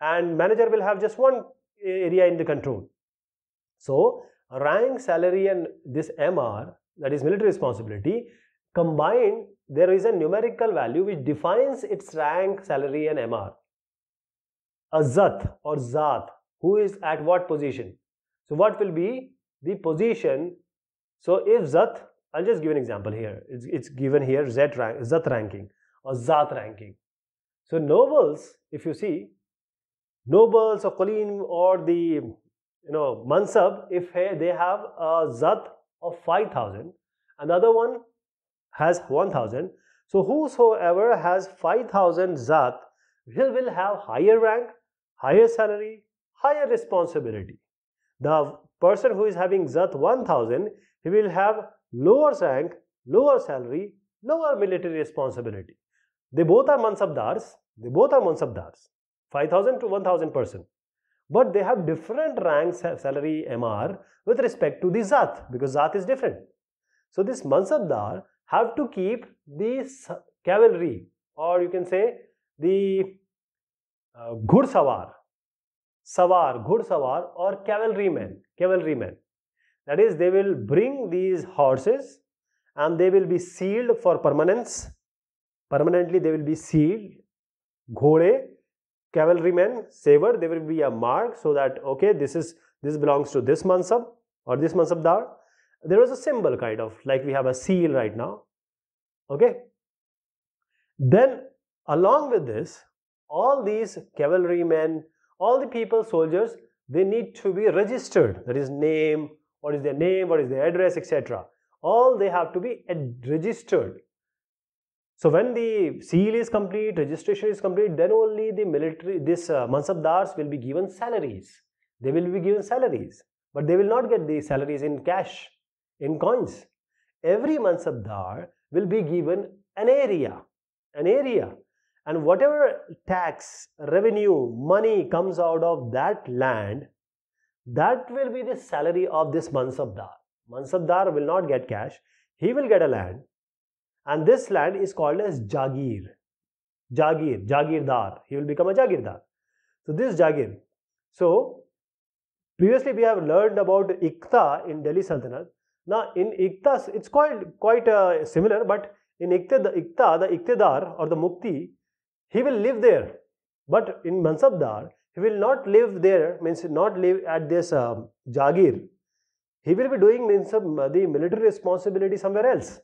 and manager will have just one area in the control. So rank, salary and this MR that is military responsibility combined there is a numerical value which defines its rank, salary and MR a zath or zath who is at what position so what will be the position so if zath i'll just give an example here it's, it's given here z rank, zath ranking or zath ranking so nobles if you see nobles or colleen or the you know mansab if they have a zath of 5000 another one has 1000 so whosoever has 5000 zath will have higher rank higher salary, higher responsibility. The person who is having Zat 1000, he will have lower rank, lower salary, lower military responsibility. They both are mansabdars, they both are mansabdars, 5000 to 1000 person. But they have different ranks, salary, MR with respect to the Zat because Zat is different. So this mansabdar have to keep the cavalry or you can say the घुड़सवार सवार घुड़सवार or cavalrymen cavalrymen that is they will bring these horses and they will be sealed for permanence permanently they will be sealed घोड़े cavalrymen saber there will be a mark so that okay this is this belongs to this mansab or this mansabdar there was a symbol kind of like we have a seal right now okay then along with this all these cavalrymen, all the people, soldiers, they need to be registered. That is name, what is their name, what is their address, etc. All they have to be registered. So when the seal is complete, registration is complete, then only the military, this uh, mansabdars will be given salaries. They will be given salaries, but they will not get the salaries in cash, in coins. Every mansabdar will be given an area, an area. And whatever tax, revenue, money comes out of that land, that will be the salary of this Mansabdar. Mansabdar will not get cash, he will get a land. And this land is called as Jagir. Jagir, Jagirdar. He will become a Jagirdar. So this Jagir. So previously we have learned about Ikta in Delhi Sultanate. Now in Ikta, it's quite quite uh, similar, but in Ikta, the Ikta, the Iktidar or the Mukti he will live there. But in Mansabdar, he will not live there, means not live at this uh, Jagir. He will be doing means, some, uh, the military responsibility somewhere else.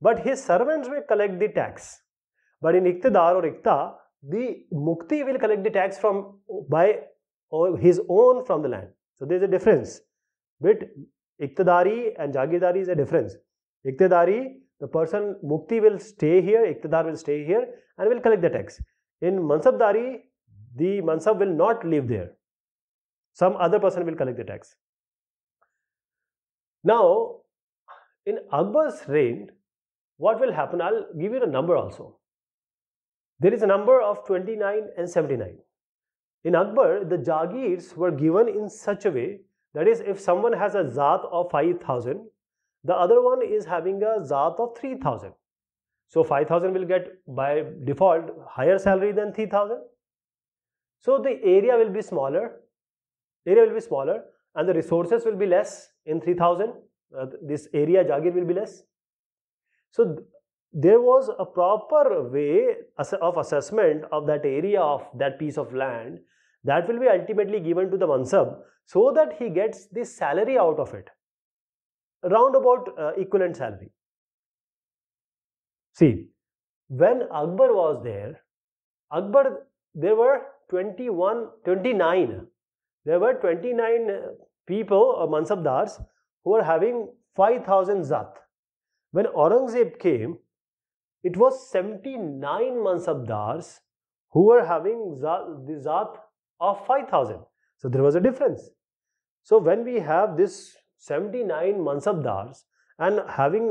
But his servants will collect the tax. But in Iktidar or Ikta, the Mukti will collect the tax from by or his own from the land. So there is a difference. But Iktidari and Jagirdari is a difference. Iktidari the person mukti will stay here, iqtidar will stay here and will collect the tax. In mansabdari, the mansab will not live there. Some other person will collect the tax. Now, in Akbar's reign, what will happen? I'll give you the number also. There is a number of 29 and 79. In Akbar, the Jagirs were given in such a way that is, if someone has a Zat of 5000, the other one is having a Zat of 3000. So 5000 will get by default higher salary than 3000. So the area will be smaller, area will be smaller and the resources will be less in 3000. Uh, this area Jagir will be less. So th there was a proper way of assessment of that area of that piece of land that will be ultimately given to the mansab so that he gets the salary out of it round about uh, equivalent salary. See, when Akbar was there, Akbar, there were 21, 29, there were 29 uh, people or uh, Mansabdars who were having 5000 Zat. When Aurangzeb came, it was 79 Mansabdars who were having the Zat of 5000. So there was a difference. So when we have this 79 mansabdars and having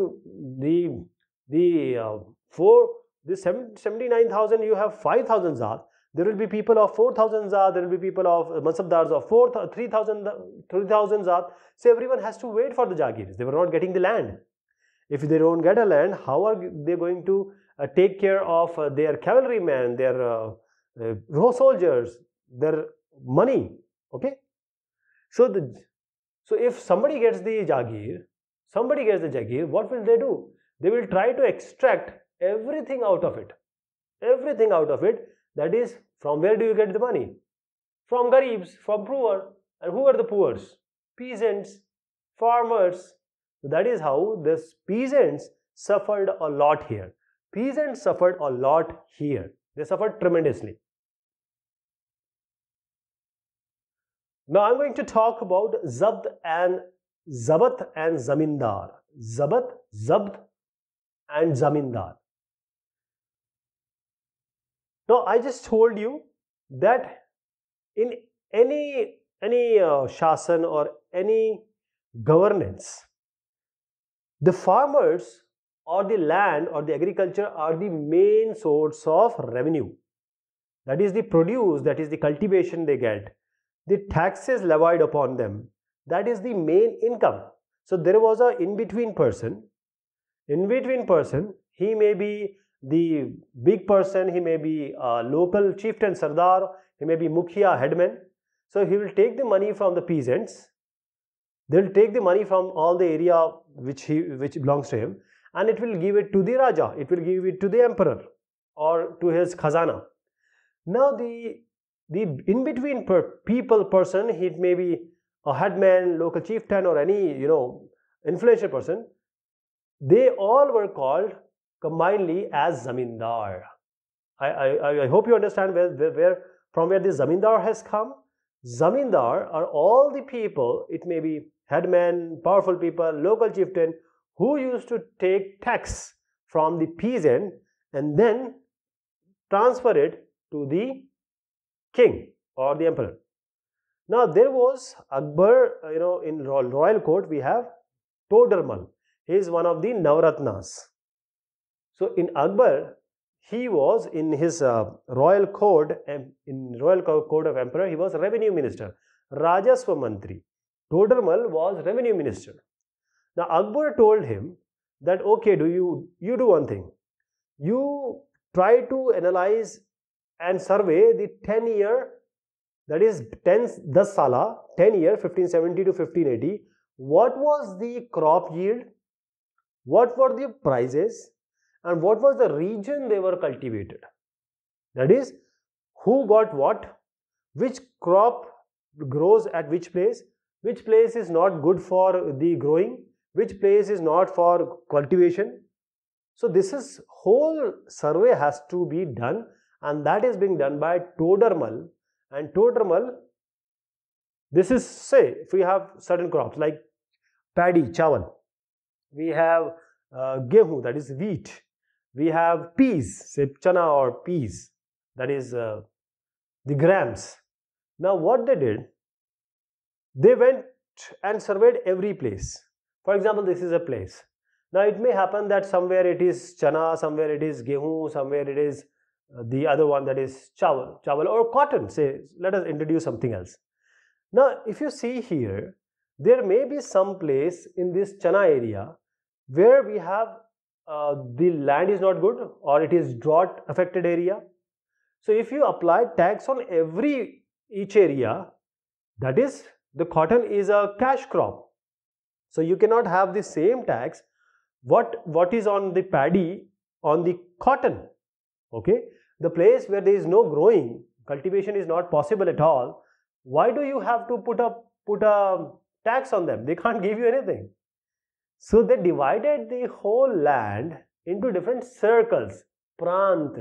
the, the uh, 4, the 79,000 you have 5,000 zar. There will be people of 4,000 zar, there will be people of uh, mansabdars of 4, 3,000 3, So everyone has to wait for the jagirs. They were not getting the land. If they don't get a land, how are they going to uh, take care of uh, their cavalrymen, their uh, uh soldiers, their money? Okay. So the so if somebody gets the Jagir, somebody gets the Jagir, what will they do? They will try to extract everything out of it. Everything out of it. That is, from where do you get the money? From Garibs, from poor. And who are the poors? Peasants, farmers. that is how this peasants suffered a lot here. Peasants suffered a lot here. They suffered tremendously. Now I'm going to talk about zabt and zabat and zamindar. Zabat, zabt and zamindar. Now I just told you that in any any uh, shasan or any governance, the farmers or the land or the agriculture are the main source of revenue. That is the produce, that is the cultivation they get, the taxes levied upon them. That is the main income. So there was a in-between person. In-between person, he may be the big person, he may be a local chieftain Sardar, he may be mukhiya, headman. So he will take the money from the peasants. They will take the money from all the area which he which belongs to him and it will give it to the Raja, it will give it to the emperor or to his khazana. Now the the in-between per people person he may be a headman local chieftain or any you know influential person they all were called combinedly as zamindar i i, I hope you understand where, where from where the zamindar has come zamindar are all the people it may be headman powerful people local chieftain who used to take tax from the peasant and then transfer it to the king or the emperor. Now there was Akbar, uh, you know, in royal court we have Todarmal. He is one of the Navratnas. So in Akbar, he was in his uh, royal court, in royal court of emperor, he was revenue minister, Rajaswa Mantri. Todermal was revenue minister. Now Akbar told him that okay, do you you do one thing, you try to analyze and survey the 10 year that is 10 the sala 10 year 1570 to 1580 what was the crop yield what were the prices and what was the region they were cultivated that is who got what which crop grows at which place which place is not good for the growing which place is not for cultivation so this is whole survey has to be done and that is being done by todermal and todermal this is say if we have certain crops like paddy chawal we have uh, gehu that is wheat we have peas say chana or peas that is uh, the grams now what they did they went and surveyed every place for example this is a place now it may happen that somewhere it is chana somewhere it is gehu somewhere it is uh, the other one that is chawal, chawal or cotton. Say, let us introduce something else. Now, if you see here, there may be some place in this Chana area where we have uh, the land is not good or it is drought affected area. So, if you apply tax on every each area, that is the cotton is a cash crop. So, you cannot have the same tax what what is on the paddy on the cotton okay the place where there is no growing cultivation is not possible at all why do you have to put a put a tax on them they can't give you anything so they divided the whole land into different circles prant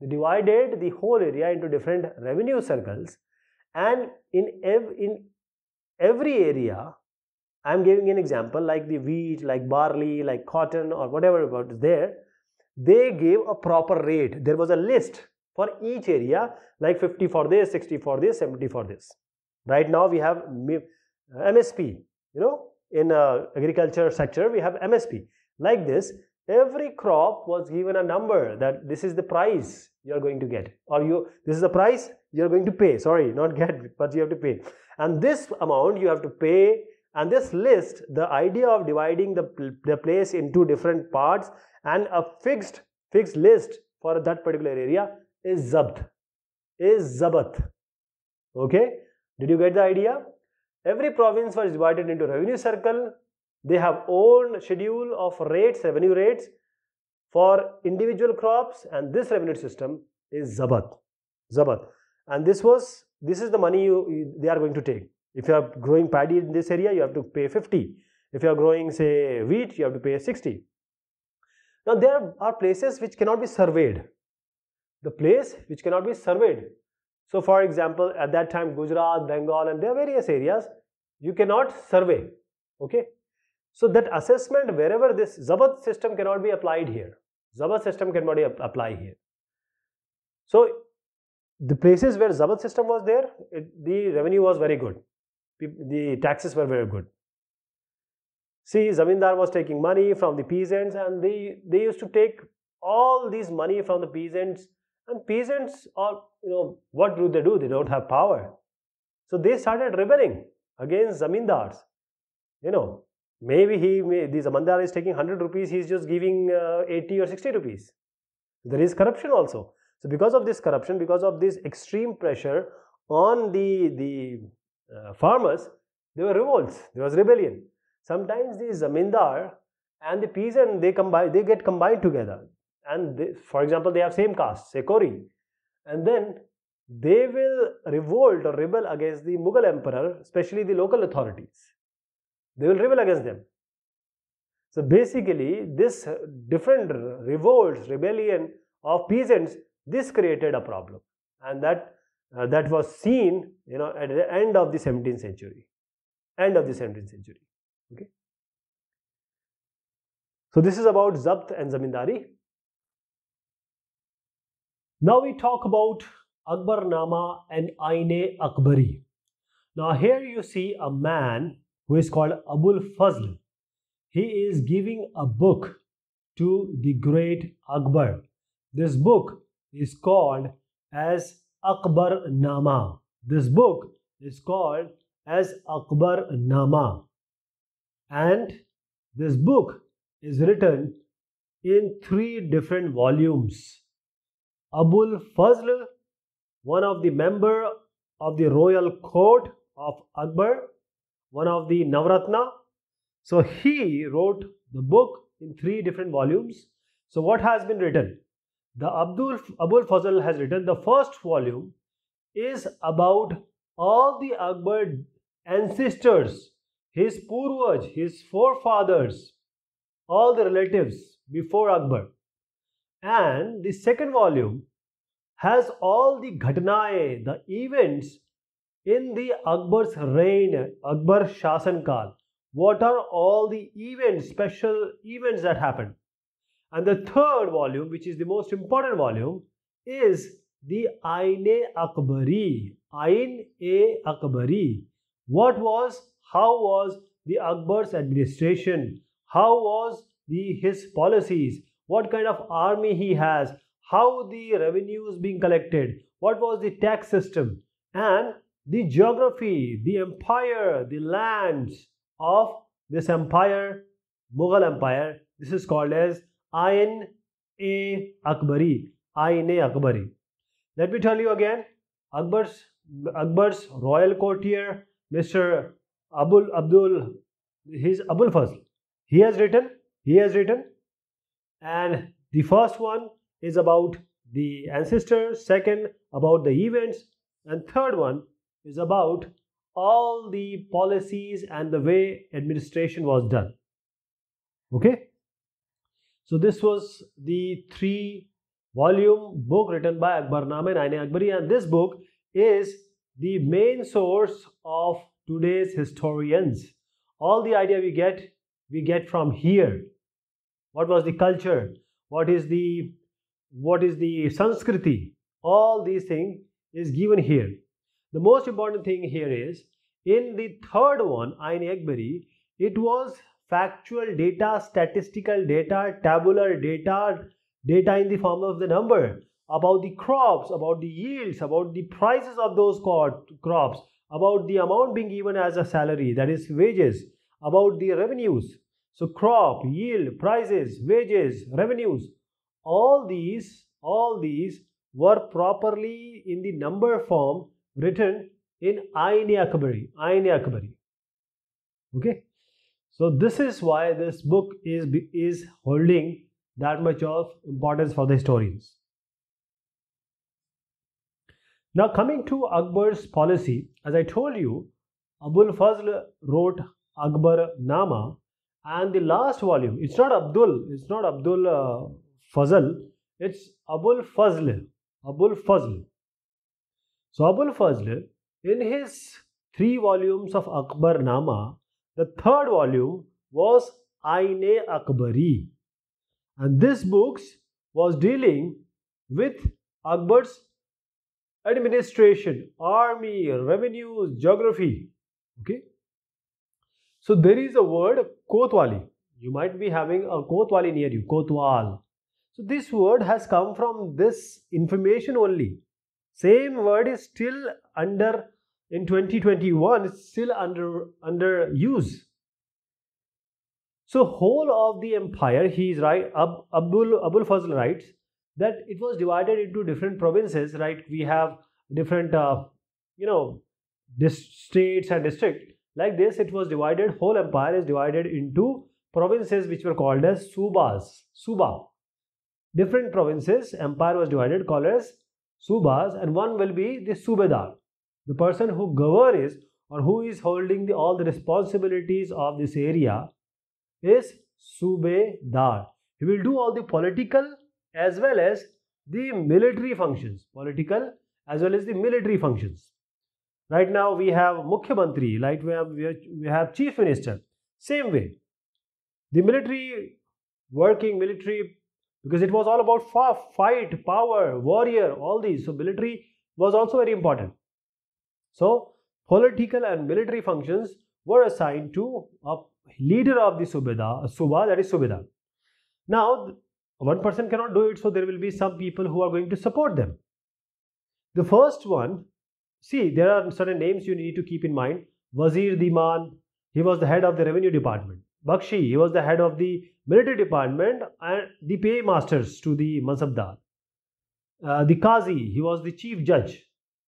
they divided the whole area into different revenue circles and in ev in every area i'm giving an example like the wheat like barley like cotton or whatever is there they gave a proper rate. There was a list for each area like 50 for this, 60 for this, 70 for this. Right now we have MSP, uh, you know, in uh, agriculture sector we have MSP. Like this, every crop was given a number that this is the price you are going to get or you this is the price you are going to pay sorry not get but you have to pay and this amount you have to pay and this list the idea of dividing the, the place into different parts and a fixed fixed list for that particular area is zabt is zabat okay did you get the idea every province was divided into revenue circle they have own schedule of rates revenue rates for individual crops and this revenue system is zabat zabat and this was this is the money you, you they are going to take if you are growing paddy in this area, you have to pay 50. If you are growing, say, wheat, you have to pay 60. Now, there are places which cannot be surveyed. The place which cannot be surveyed. So, for example, at that time, Gujarat, Bengal, and there are various areas you cannot survey. Okay. So, that assessment wherever this Zabat system cannot be applied here. Zabat system cannot be applied here. So, the places where Zabat system was there, it, the revenue was very good the taxes were very good. See, Zamindar was taking money from the peasants and they, they used to take all this money from the peasants and peasants are, you know, what do they do? They don't have power. So they started rebelling against Zamindars. You know, maybe he, the Zamindar is taking 100 rupees, He's just giving uh, 80 or 60 rupees. There is corruption also. So because of this corruption, because of this extreme pressure on the, the uh, farmers, there were revolts, there was rebellion. Sometimes the zamindar and the peasant, they, combine, they get combined together. And they, for example, they have same caste, say Kori. And then they will revolt or rebel against the Mughal emperor, especially the local authorities. They will rebel against them. So basically, this uh, different revolts, rebellion of peasants, this created a problem. And that uh, that was seen you know at the end of the 17th century end of the 17th century okay so this is about zapt and zamindari now we talk about akbar nama and aine akbari now here you see a man who is called abul fazl he is giving a book to the great akbar this book is called as Akbar Nama. This book is called as Akbar Nama. And this book is written in three different volumes. Abul Fazl, one of the member of the royal court of Akbar, one of the Navratna. So he wrote the book in three different volumes. So what has been written? the Abdul Abul Fazl has written the first volume is about all the Akbar ancestors, his Purvaj, his forefathers, all the relatives before Akbar. And the second volume has all the Ghatnae, the events in the Akbar's reign, Akbar Shasankal. What are all the events, special events that happened? And the third volume, which is the most important volume, is the Ain-e Akbari. Ain-e Akbari. What was, how was the Akbar's administration? How was the his policies? What kind of army he has? How the revenues being collected? What was the tax system? And the geography, the empire, the lands of this empire, Mughal empire. This is called as Ayn A. Akbari. Ayn A. Akbari. Let me tell you again Akbar's, Akbar's royal courtier, Mr. Abul Abdul, his Abul Fazl. He has written, he has written, and the first one is about the ancestors, second, about the events, and third one is about all the policies and the way administration was done. Okay? So this was the three volume book written by Akbarname Naine Akbari and this book is the main source of today's historians. All the idea we get, we get from here. What was the culture? What is the what is the Sanskriti? All these things is given here. The most important thing here is in the third one, Ayn Akbari, it was factual data, statistical data, tabular data, data in the form of the number about the crops, about the yields, about the prices of those crops, about the amount being given as a salary, that is wages, about the revenues. So crop, yield, prices, wages, revenues, all these, all these were properly in the number form written in Ayn Akbari, Akbari. Okay. So this is why this book is, is holding that much of importance for the historians. Now coming to Akbar's policy, as I told you, Abul Fazl wrote Akbar Nama and the last volume, it's not Abdul, it's not Abdul uh, Fazl, it's Abul Fazl, Abul Fazl. So Abul Fazl, in his three volumes of Akbar Nama, the third volume was Aine Akbari. And this book was dealing with Akbar's administration, army, revenues, geography. Okay. So there is a word Kotwali. You might be having a Kotwali near you, Kotwal. So this word has come from this information only. Same word is still under in 2021 still under under use. So whole of the empire, he is right. Ab, Abul Abul Fazl writes that it was divided into different provinces. Right, we have different uh, you know states and district like this. It was divided. Whole empire is divided into provinces which were called as subas. Suba, different provinces. Empire was divided called as subas, and one will be the subedar the person who governs or who is holding the, all the responsibilities of this area is subedar. He will do all the political as well as the military functions. Political as well as the military functions. Right now we have Mukhyamantri, like we have, we have Chief Minister. Same way. The military working, military, because it was all about fight, power, warrior, all these. So military was also very important. So, political and military functions were assigned to a leader of the Subeda, Suba, that is Subeda. Now, one person cannot do it, so there will be some people who are going to support them. The first one, see, there are certain names you need to keep in mind. Wazir Diman, he was the head of the revenue department. Bakshi, he was the head of the military department and the paymasters to the Mansabdar. Uh, the Qazi, he was the chief judge.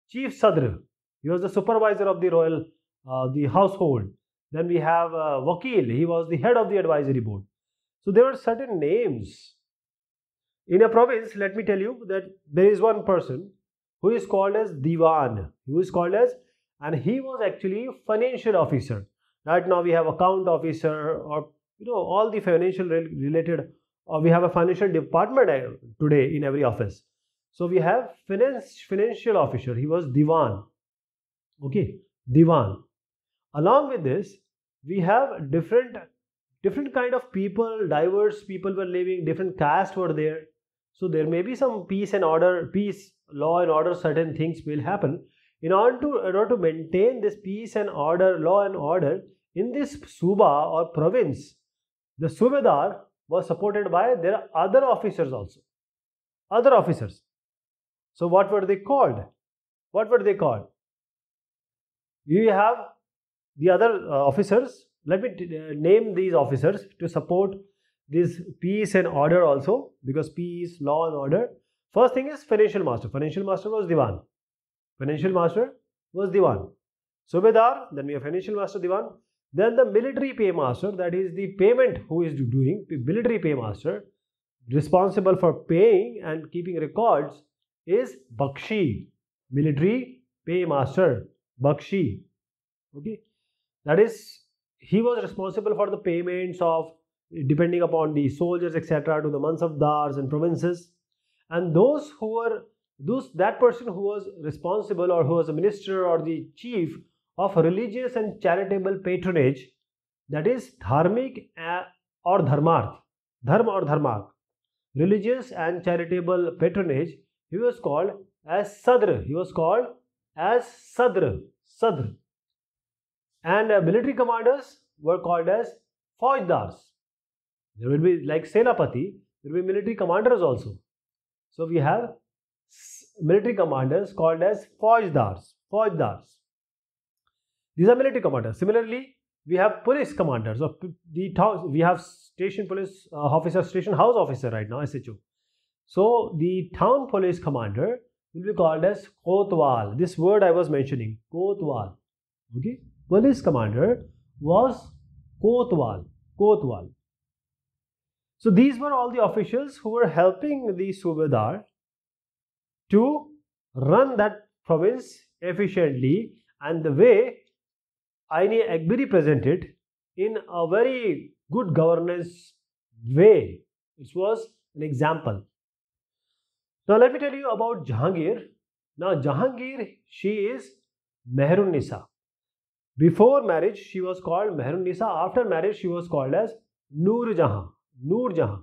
Chief Sadr, he was the supervisor of the royal, uh, the household. Then we have uh, Wakil. He was the head of the advisory board. So there were certain names. In a province, let me tell you that there is one person who is called as Diwan, who is called as, and he was actually financial officer. Right now we have account officer or you know all the financial related, or uh, we have a financial department uh, today in every office. So we have finance financial officer. He was Diwan okay divan along with this we have different different kind of people diverse people were living different castes were there so there may be some peace and order peace law and order certain things will happen in order to in order to maintain this peace and order law and order in this suba or province the subedar was supported by their other officers also other officers so what were they called what were they called you have the other uh, officers. Let me t- uh, name these officers to support this peace and order also because peace, law and order. First thing is financial master. Financial master was Diwan. Financial master was Diwan. Subedar, then we have financial master Diwan. Then the military paymaster, that is the payment who is doing, military paymaster responsible for paying and keeping records is Bakshi, military paymaster. Bakshi. Okay, that is, he was responsible for the payments of, depending upon the soldiers, etc., to the Dars and provinces. And those who were, those that person who was responsible or who was a minister or the chief of religious and charitable patronage, that is dharmic or dharmarth, dharma or dharmarth, religious and charitable patronage, he was called as sadr, he was called as Sadr, Sadr. And uh, military commanders were called as faujdars. There will be like Senapati, there will be military commanders also. So we have military commanders called as faujdars. Faujdars. These are military commanders. Similarly, we have police commanders of the we have station police uh, officer, station house officer right now, SHO. So the town police commander will be called as Kotwal. This word I was mentioning, Kotwal. Okay, police commander was Kotwal. Kotwal. So these were all the officials who were helping the Subedar to run that province efficiently and the way Aini Akbiri presented in a very good governance way. It was an example. Now let me tell you about Jahangir. Now Jahangir, she is Mehrun Nisa. Before marriage, she was called Mehrun Nisa. After marriage, she was called as Noor Jahan. Noor Jahan.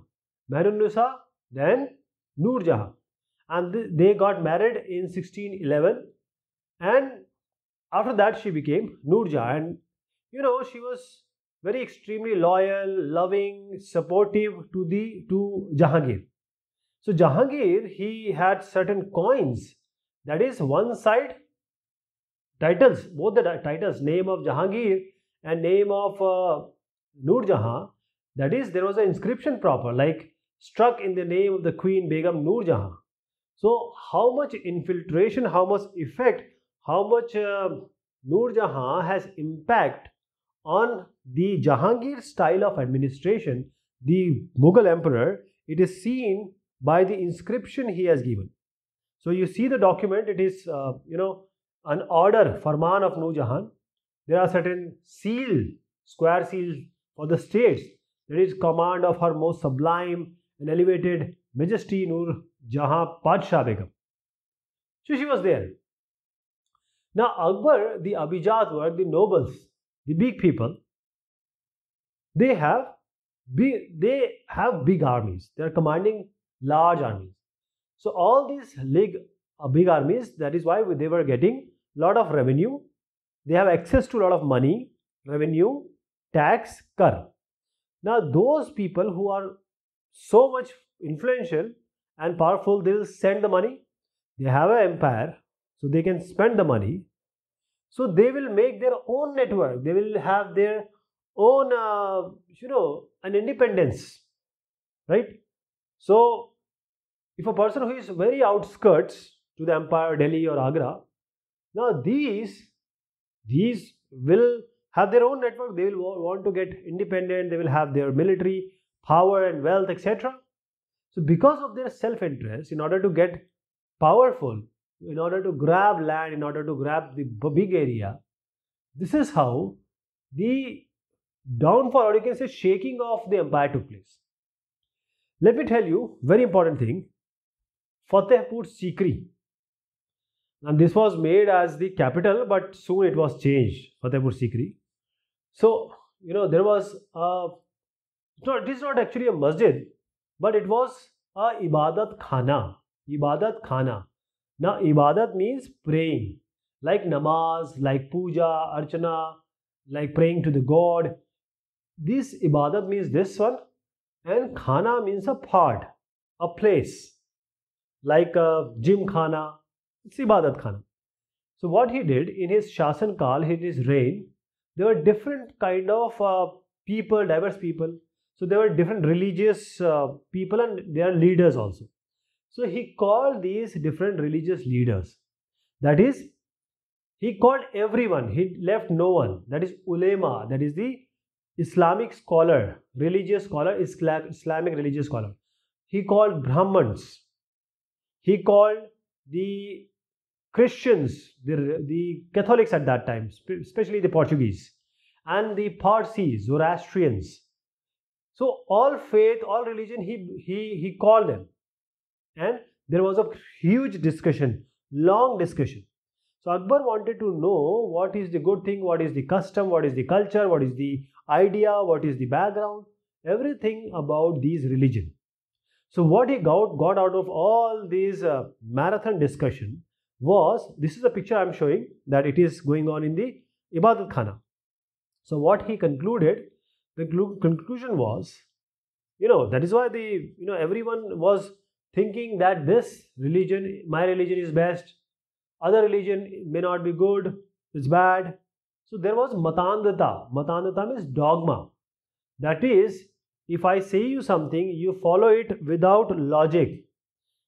Mehrun Nisa, then Noor Jahan. And they got married in 1611. And after that, she became Noor Jahan. And you know, she was very extremely loyal, loving, supportive to the to Jahangir. So Jahangir, he had certain coins, that is one side titles, both the titles, name of Jahangir and name of uh, Nur Jahan, that is there was an inscription proper like struck in the name of the Queen Begum Nur Jahan. So how much infiltration, how much effect, how much uh, Nur Jahan has impact on the Jahangir style of administration, the Mughal emperor, it is seen by the inscription he has given. So you see the document, it is, uh, you know, an order, Farman of Nuh Jahan. There are certain seal, square seals for the states. There is command of her most sublime and elevated majesty Nur Jahan Padshah Begum. So she was there. Now Akbar, the Abijat were the nobles, the big people. They have they have big armies. They are commanding large armies. So all these big, uh, big armies, that is why they were getting lot of revenue. They have access to a lot of money, revenue, tax, kar. Now those people who are so much influential and powerful, they will send the money. They have an empire, so they can spend the money. So they will make their own network. They will have their own, uh, you know, an independence, right? So if a person who is very outskirts to the empire, Delhi or Agra, now these, these will have their own network. They will want to get independent. They will have their military power and wealth, etc. So, because of their self interest, in order to get powerful, in order to grab land, in order to grab the big area, this is how the downfall, or you can say shaking of the empire took place. Let me tell you very important thing. Fatehpur Sikri. And this was made as the capital, but soon it was changed, Fatehpur Sikri. So, you know, there was a, no, it is not actually a masjid, but it was a ibadat khana. Ibadat khana. Now, ibadat means praying, like namaz, like puja, archana, like praying to the God. This ibadat means this one, and khana means a part, a place like uh, Jim Khana, it's Ibadat Khana. So what he did in his Shasan Kal, in his reign, there were different kind of uh, people, diverse people. So there were different religious uh, people and their leaders also. So he called these different religious leaders. That is, he called everyone, he left no one. That is ulema, that is the Islamic scholar, religious scholar, Islamic religious scholar. He called Brahmins, he called the Christians, the, the Catholics at that time, especially the Portuguese, and the Parsis, Zoroastrians. So all faith, all religion, he, he, he called them. And there was a huge discussion, long discussion. So Akbar wanted to know what is the good thing, what is the custom, what is the culture, what is the idea, what is the background, everything about these religion. So what he got, got out of all these uh, marathon discussion was, this is a picture I'm showing that it is going on in the Ibadat Khana. So what he concluded, the conclusion was, you know, that is why the, you know, everyone was thinking that this religion, my religion is best, other religion may not be good, it's bad. So there was matandata. Matandata means dogma. That is, if I say you something, you follow it without logic.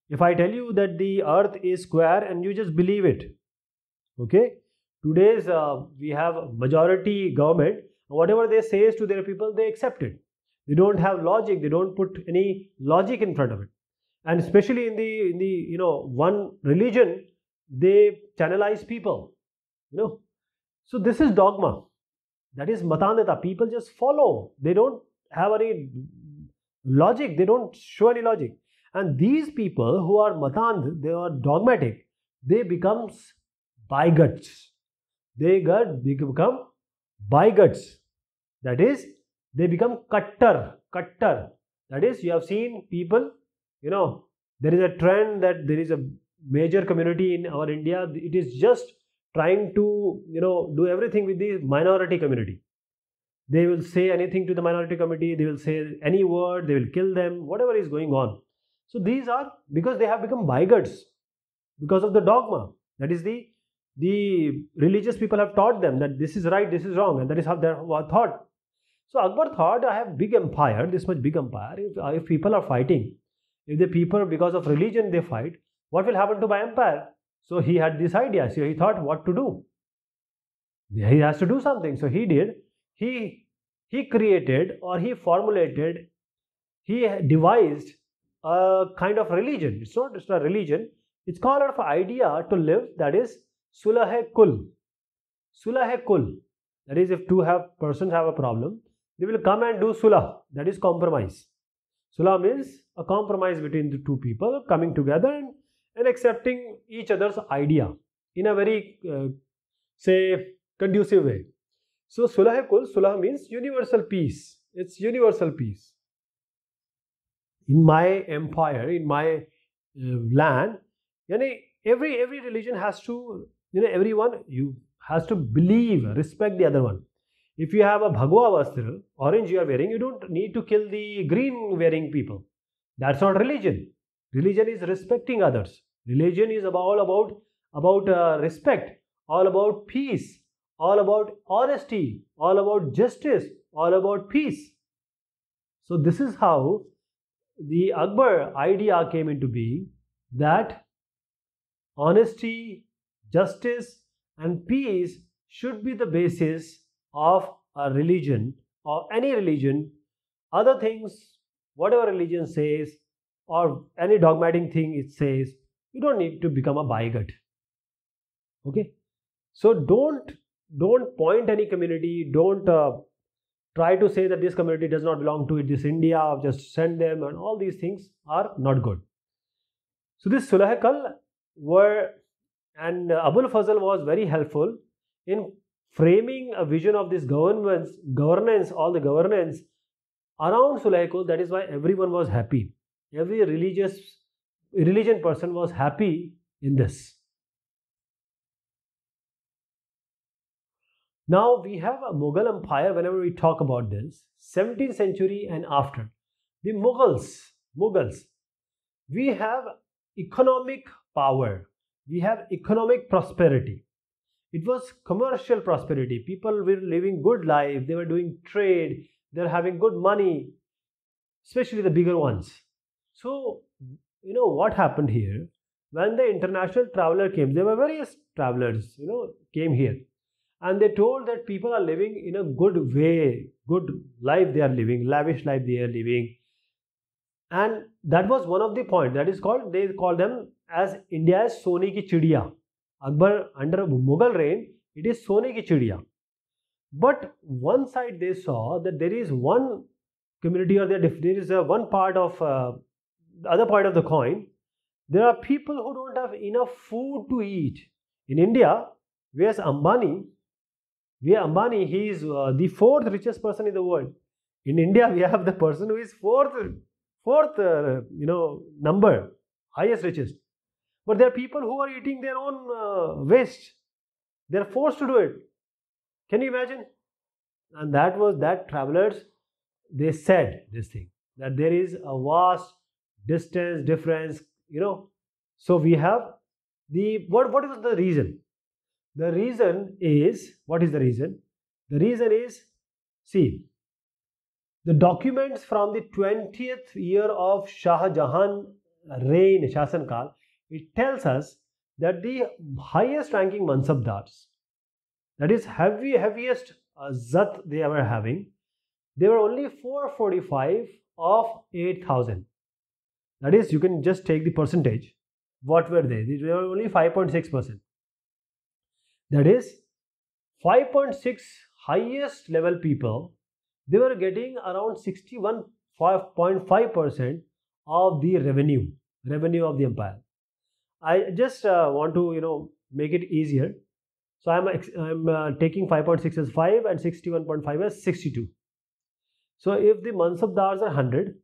If I tell you that the earth is square and you just believe it, okay? Today's uh, we have majority government. Whatever they says to their people, they accept it. They don't have logic. They don't put any logic in front of it. And especially in the in the you know one religion, they channelize people. You know, so this is dogma. That is matanata. People just follow. They don't have any logic, they don't show any logic. And these people who are matand, they are dogmatic, they becomes bigots. They get they become bigots. That is, they become cutter, cutter. That is, you have seen people, you know, there is a trend that there is a major community in our India. It is just trying to, you know, do everything with the minority community. They will say anything to the minority committee, they will say any word, they will kill them, whatever is going on. So these are because they have become bigots because of the dogma. That is the the religious people have taught them that this is right, this is wrong, and that is how they thought. So Akbar thought, I have big empire, this much big empire. If, uh, if people are fighting, if the people because of religion they fight, what will happen to my empire? So he had this idea. So he thought what to do. He has to do something. So he did he he created or he formulated he devised a kind of religion it's not just a religion it's called an idea to live that is sulah kul sulah kul that is if two have persons have a problem they will come and do sulah that is compromise sulah means a compromise between the two people coming together and, and accepting each other's idea in a very uh, say conducive way so Sulah Kul, Sulah means universal peace. It's universal peace. In my empire, in my uh, land, you know, every every religion has to, you know, everyone you has to believe, respect the other one. If you have a Bhagwa Vastra, orange you are wearing, you don't need to kill the green wearing people. That's not religion. Religion is respecting others. Religion is all about about uh, respect, all about peace, all about honesty, all about justice, all about peace. So, this is how the Akbar idea came into being that honesty, justice, and peace should be the basis of a religion or any religion. Other things, whatever religion says, or any dogmatic thing it says, you don't need to become a bigot. Okay? So, don't don't point any community don't uh, try to say that this community does not belong to it this india just send them and all these things are not good so this sulahakal were and uh, abul fazl was very helpful in framing a vision of this government's governance all the governance around sulahakal that is why everyone was happy every religious religion person was happy in this Now we have a Mughal Empire whenever we talk about this, 17th century and after. The Mughals, Mughals, we have economic power, we have economic prosperity. It was commercial prosperity. People were living good life, they were doing trade, they're having good money, especially the bigger ones. So, you know what happened here? When the international traveler came, there were various travelers, you know, came here and they told that people are living in a good way, good life they are living, lavish life they are living. And that was one of the point that is called, they call them as India's Soni ki Chidiya. Akbar under Mughal reign, it is Soni ki Chidiya. But one side they saw that there is one community or there is one part of uh, the other part of the coin. There are people who don't have enough food to eat. In India, whereas Ambani we Ambani, he is uh, the fourth richest person in the world. In India, we have the person who is fourth, fourth, uh, you know, number, highest richest. But there are people who are eating their own uh, waste. They are forced to do it. Can you imagine? And that was that travelers, they said this thing that there is a vast distance difference, you know. So we have the what? What is the reason? The reason is, what is the reason? The reason is, see, the documents from the 20th year of Shah Jahan reign, Shasankal, it tells us that the highest ranking Mansabdars, that is heavy, heaviest uh, Zat they were having, they were only 445 of 8000. That is, you can just take the percentage. What were they? They were only 5.6%. That is 5.6 highest level people, they were getting around 61.5% of the revenue, revenue of the empire. I just uh, want to, you know, make it easier. So I'm, I'm uh, taking 5.6 as 5 and 61.5 as 62. So if the Mansabdars are 100,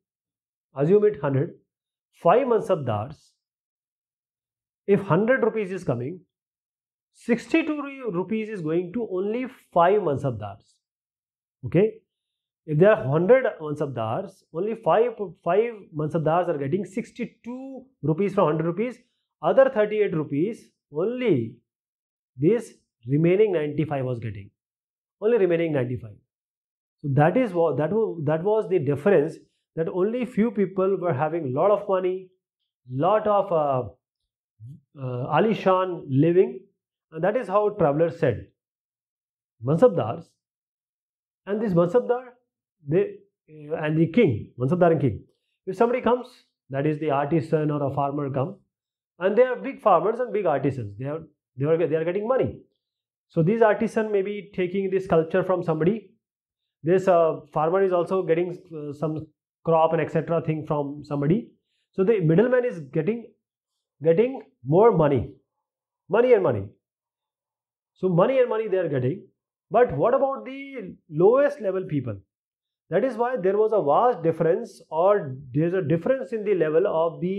assume it 100, 5 Mansabdars, if 100 rupees is coming, 62 rupees is going to only 5 mansabdars okay if there are 100 mansabdars only 5 5 mansabdars are getting 62 rupees from 100 rupees other 38 rupees only this remaining 95 was getting only remaining 95 so that is what that was that was the difference that only few people were having lot of money lot of uh, uh, alishan living and that is how travelers said Mansabdars and this Mansabdar they, uh, and the king, Mansabdar and king. If somebody comes, that is the artisan or a farmer come, and they are big farmers and big artisans. They are they are they are getting money. So these artisan may be taking this sculpture from somebody. This uh, farmer is also getting uh, some crop and etc. thing from somebody. So the middleman is getting getting more money, money and money. So money and money they are getting. But what about the lowest level people? That is why there was a vast difference, or there's a difference in the level of the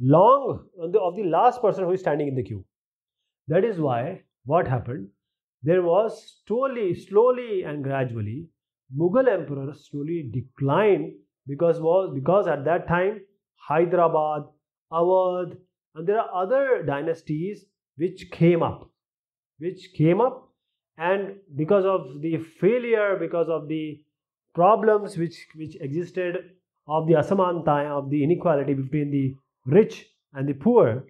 long of the last person who is standing in the queue. That is why what happened? There was slowly, slowly and gradually, Mughal emperor slowly declined because was because at that time Hyderabad, Awadh, and there are other dynasties which came up which came up and because of the failure because of the problems which which existed of the asamanta of the inequality between the rich and the poor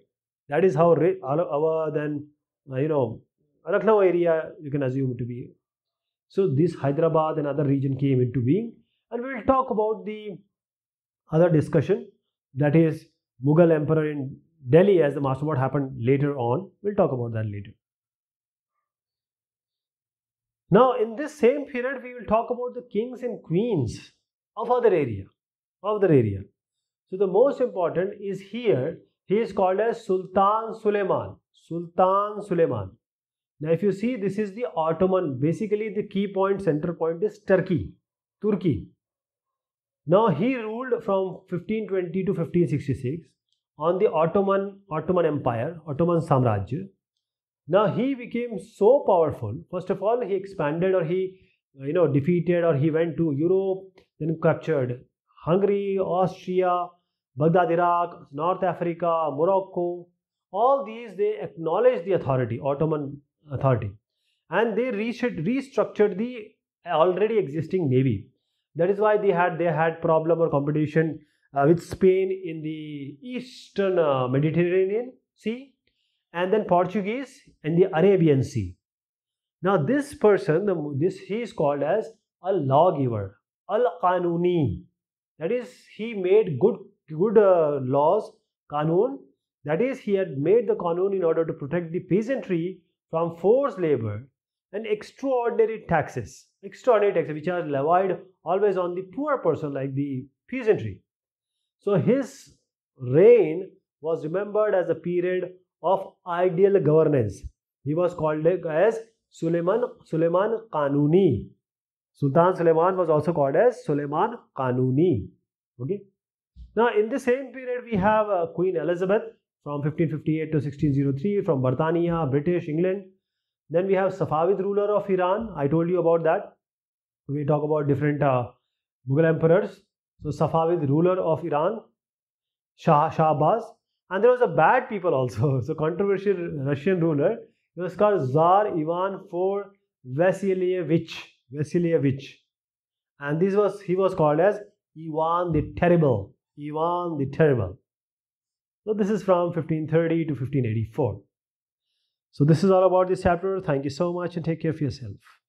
that is how our then uh, you know lucknow area you can assume to be so this hyderabad and other region came into being and we will talk about the other discussion that is mughal emperor in delhi as the master what happened later on we'll talk about that later now, in this same period, we will talk about the kings and queens of other area, of the area. So the most important is here. He is called as Sultan Suleiman. Sultan Suleiman. Now, if you see, this is the Ottoman. Basically, the key point, center point is Turkey, Turkey. Now he ruled from 1520 to 1566 on the Ottoman Ottoman Empire, Ottoman Samrajya. Now he became so powerful. First of all, he expanded or he, you know, defeated or he went to Europe, then captured Hungary, Austria, Baghdad, Iraq, North Africa, Morocco. All these they acknowledged the authority, Ottoman authority, and they restructured the already existing navy. That is why they had they had problem or competition uh, with Spain in the eastern uh, Mediterranean Sea and then Portuguese in the Arabian Sea. Now this person, this he is called as a lawgiver, al-Qanuni. That is, he made good good uh, laws, kanun. That is, he had made the kanun in order to protect the peasantry from forced labor and extraordinary taxes, extraordinary taxes which are levied always on the poor person like the peasantry. So his reign was remembered as a period of ideal governance he was called as Suleiman Suleiman Kanuni sultan Suleiman was also called as Suleiman Kanuni okay ना in the same period we have queen Elizabeth from fifteen fifty eight to sixteen zero three from बर्तानिया British England then we have Safavid ruler of Iran I told you about that we talk about different Mughal emperor so Safavid ruler of Iran Shah Shahbaz And there was a bad people also. So controversial Russian ruler. He was called Tsar Ivan IV Vasilievich. Vasilievich. And this was he was called as Ivan the Terrible. Ivan the Terrible. So this is from 1530 to 1584. So this is all about this chapter. Thank you so much and take care of yourself.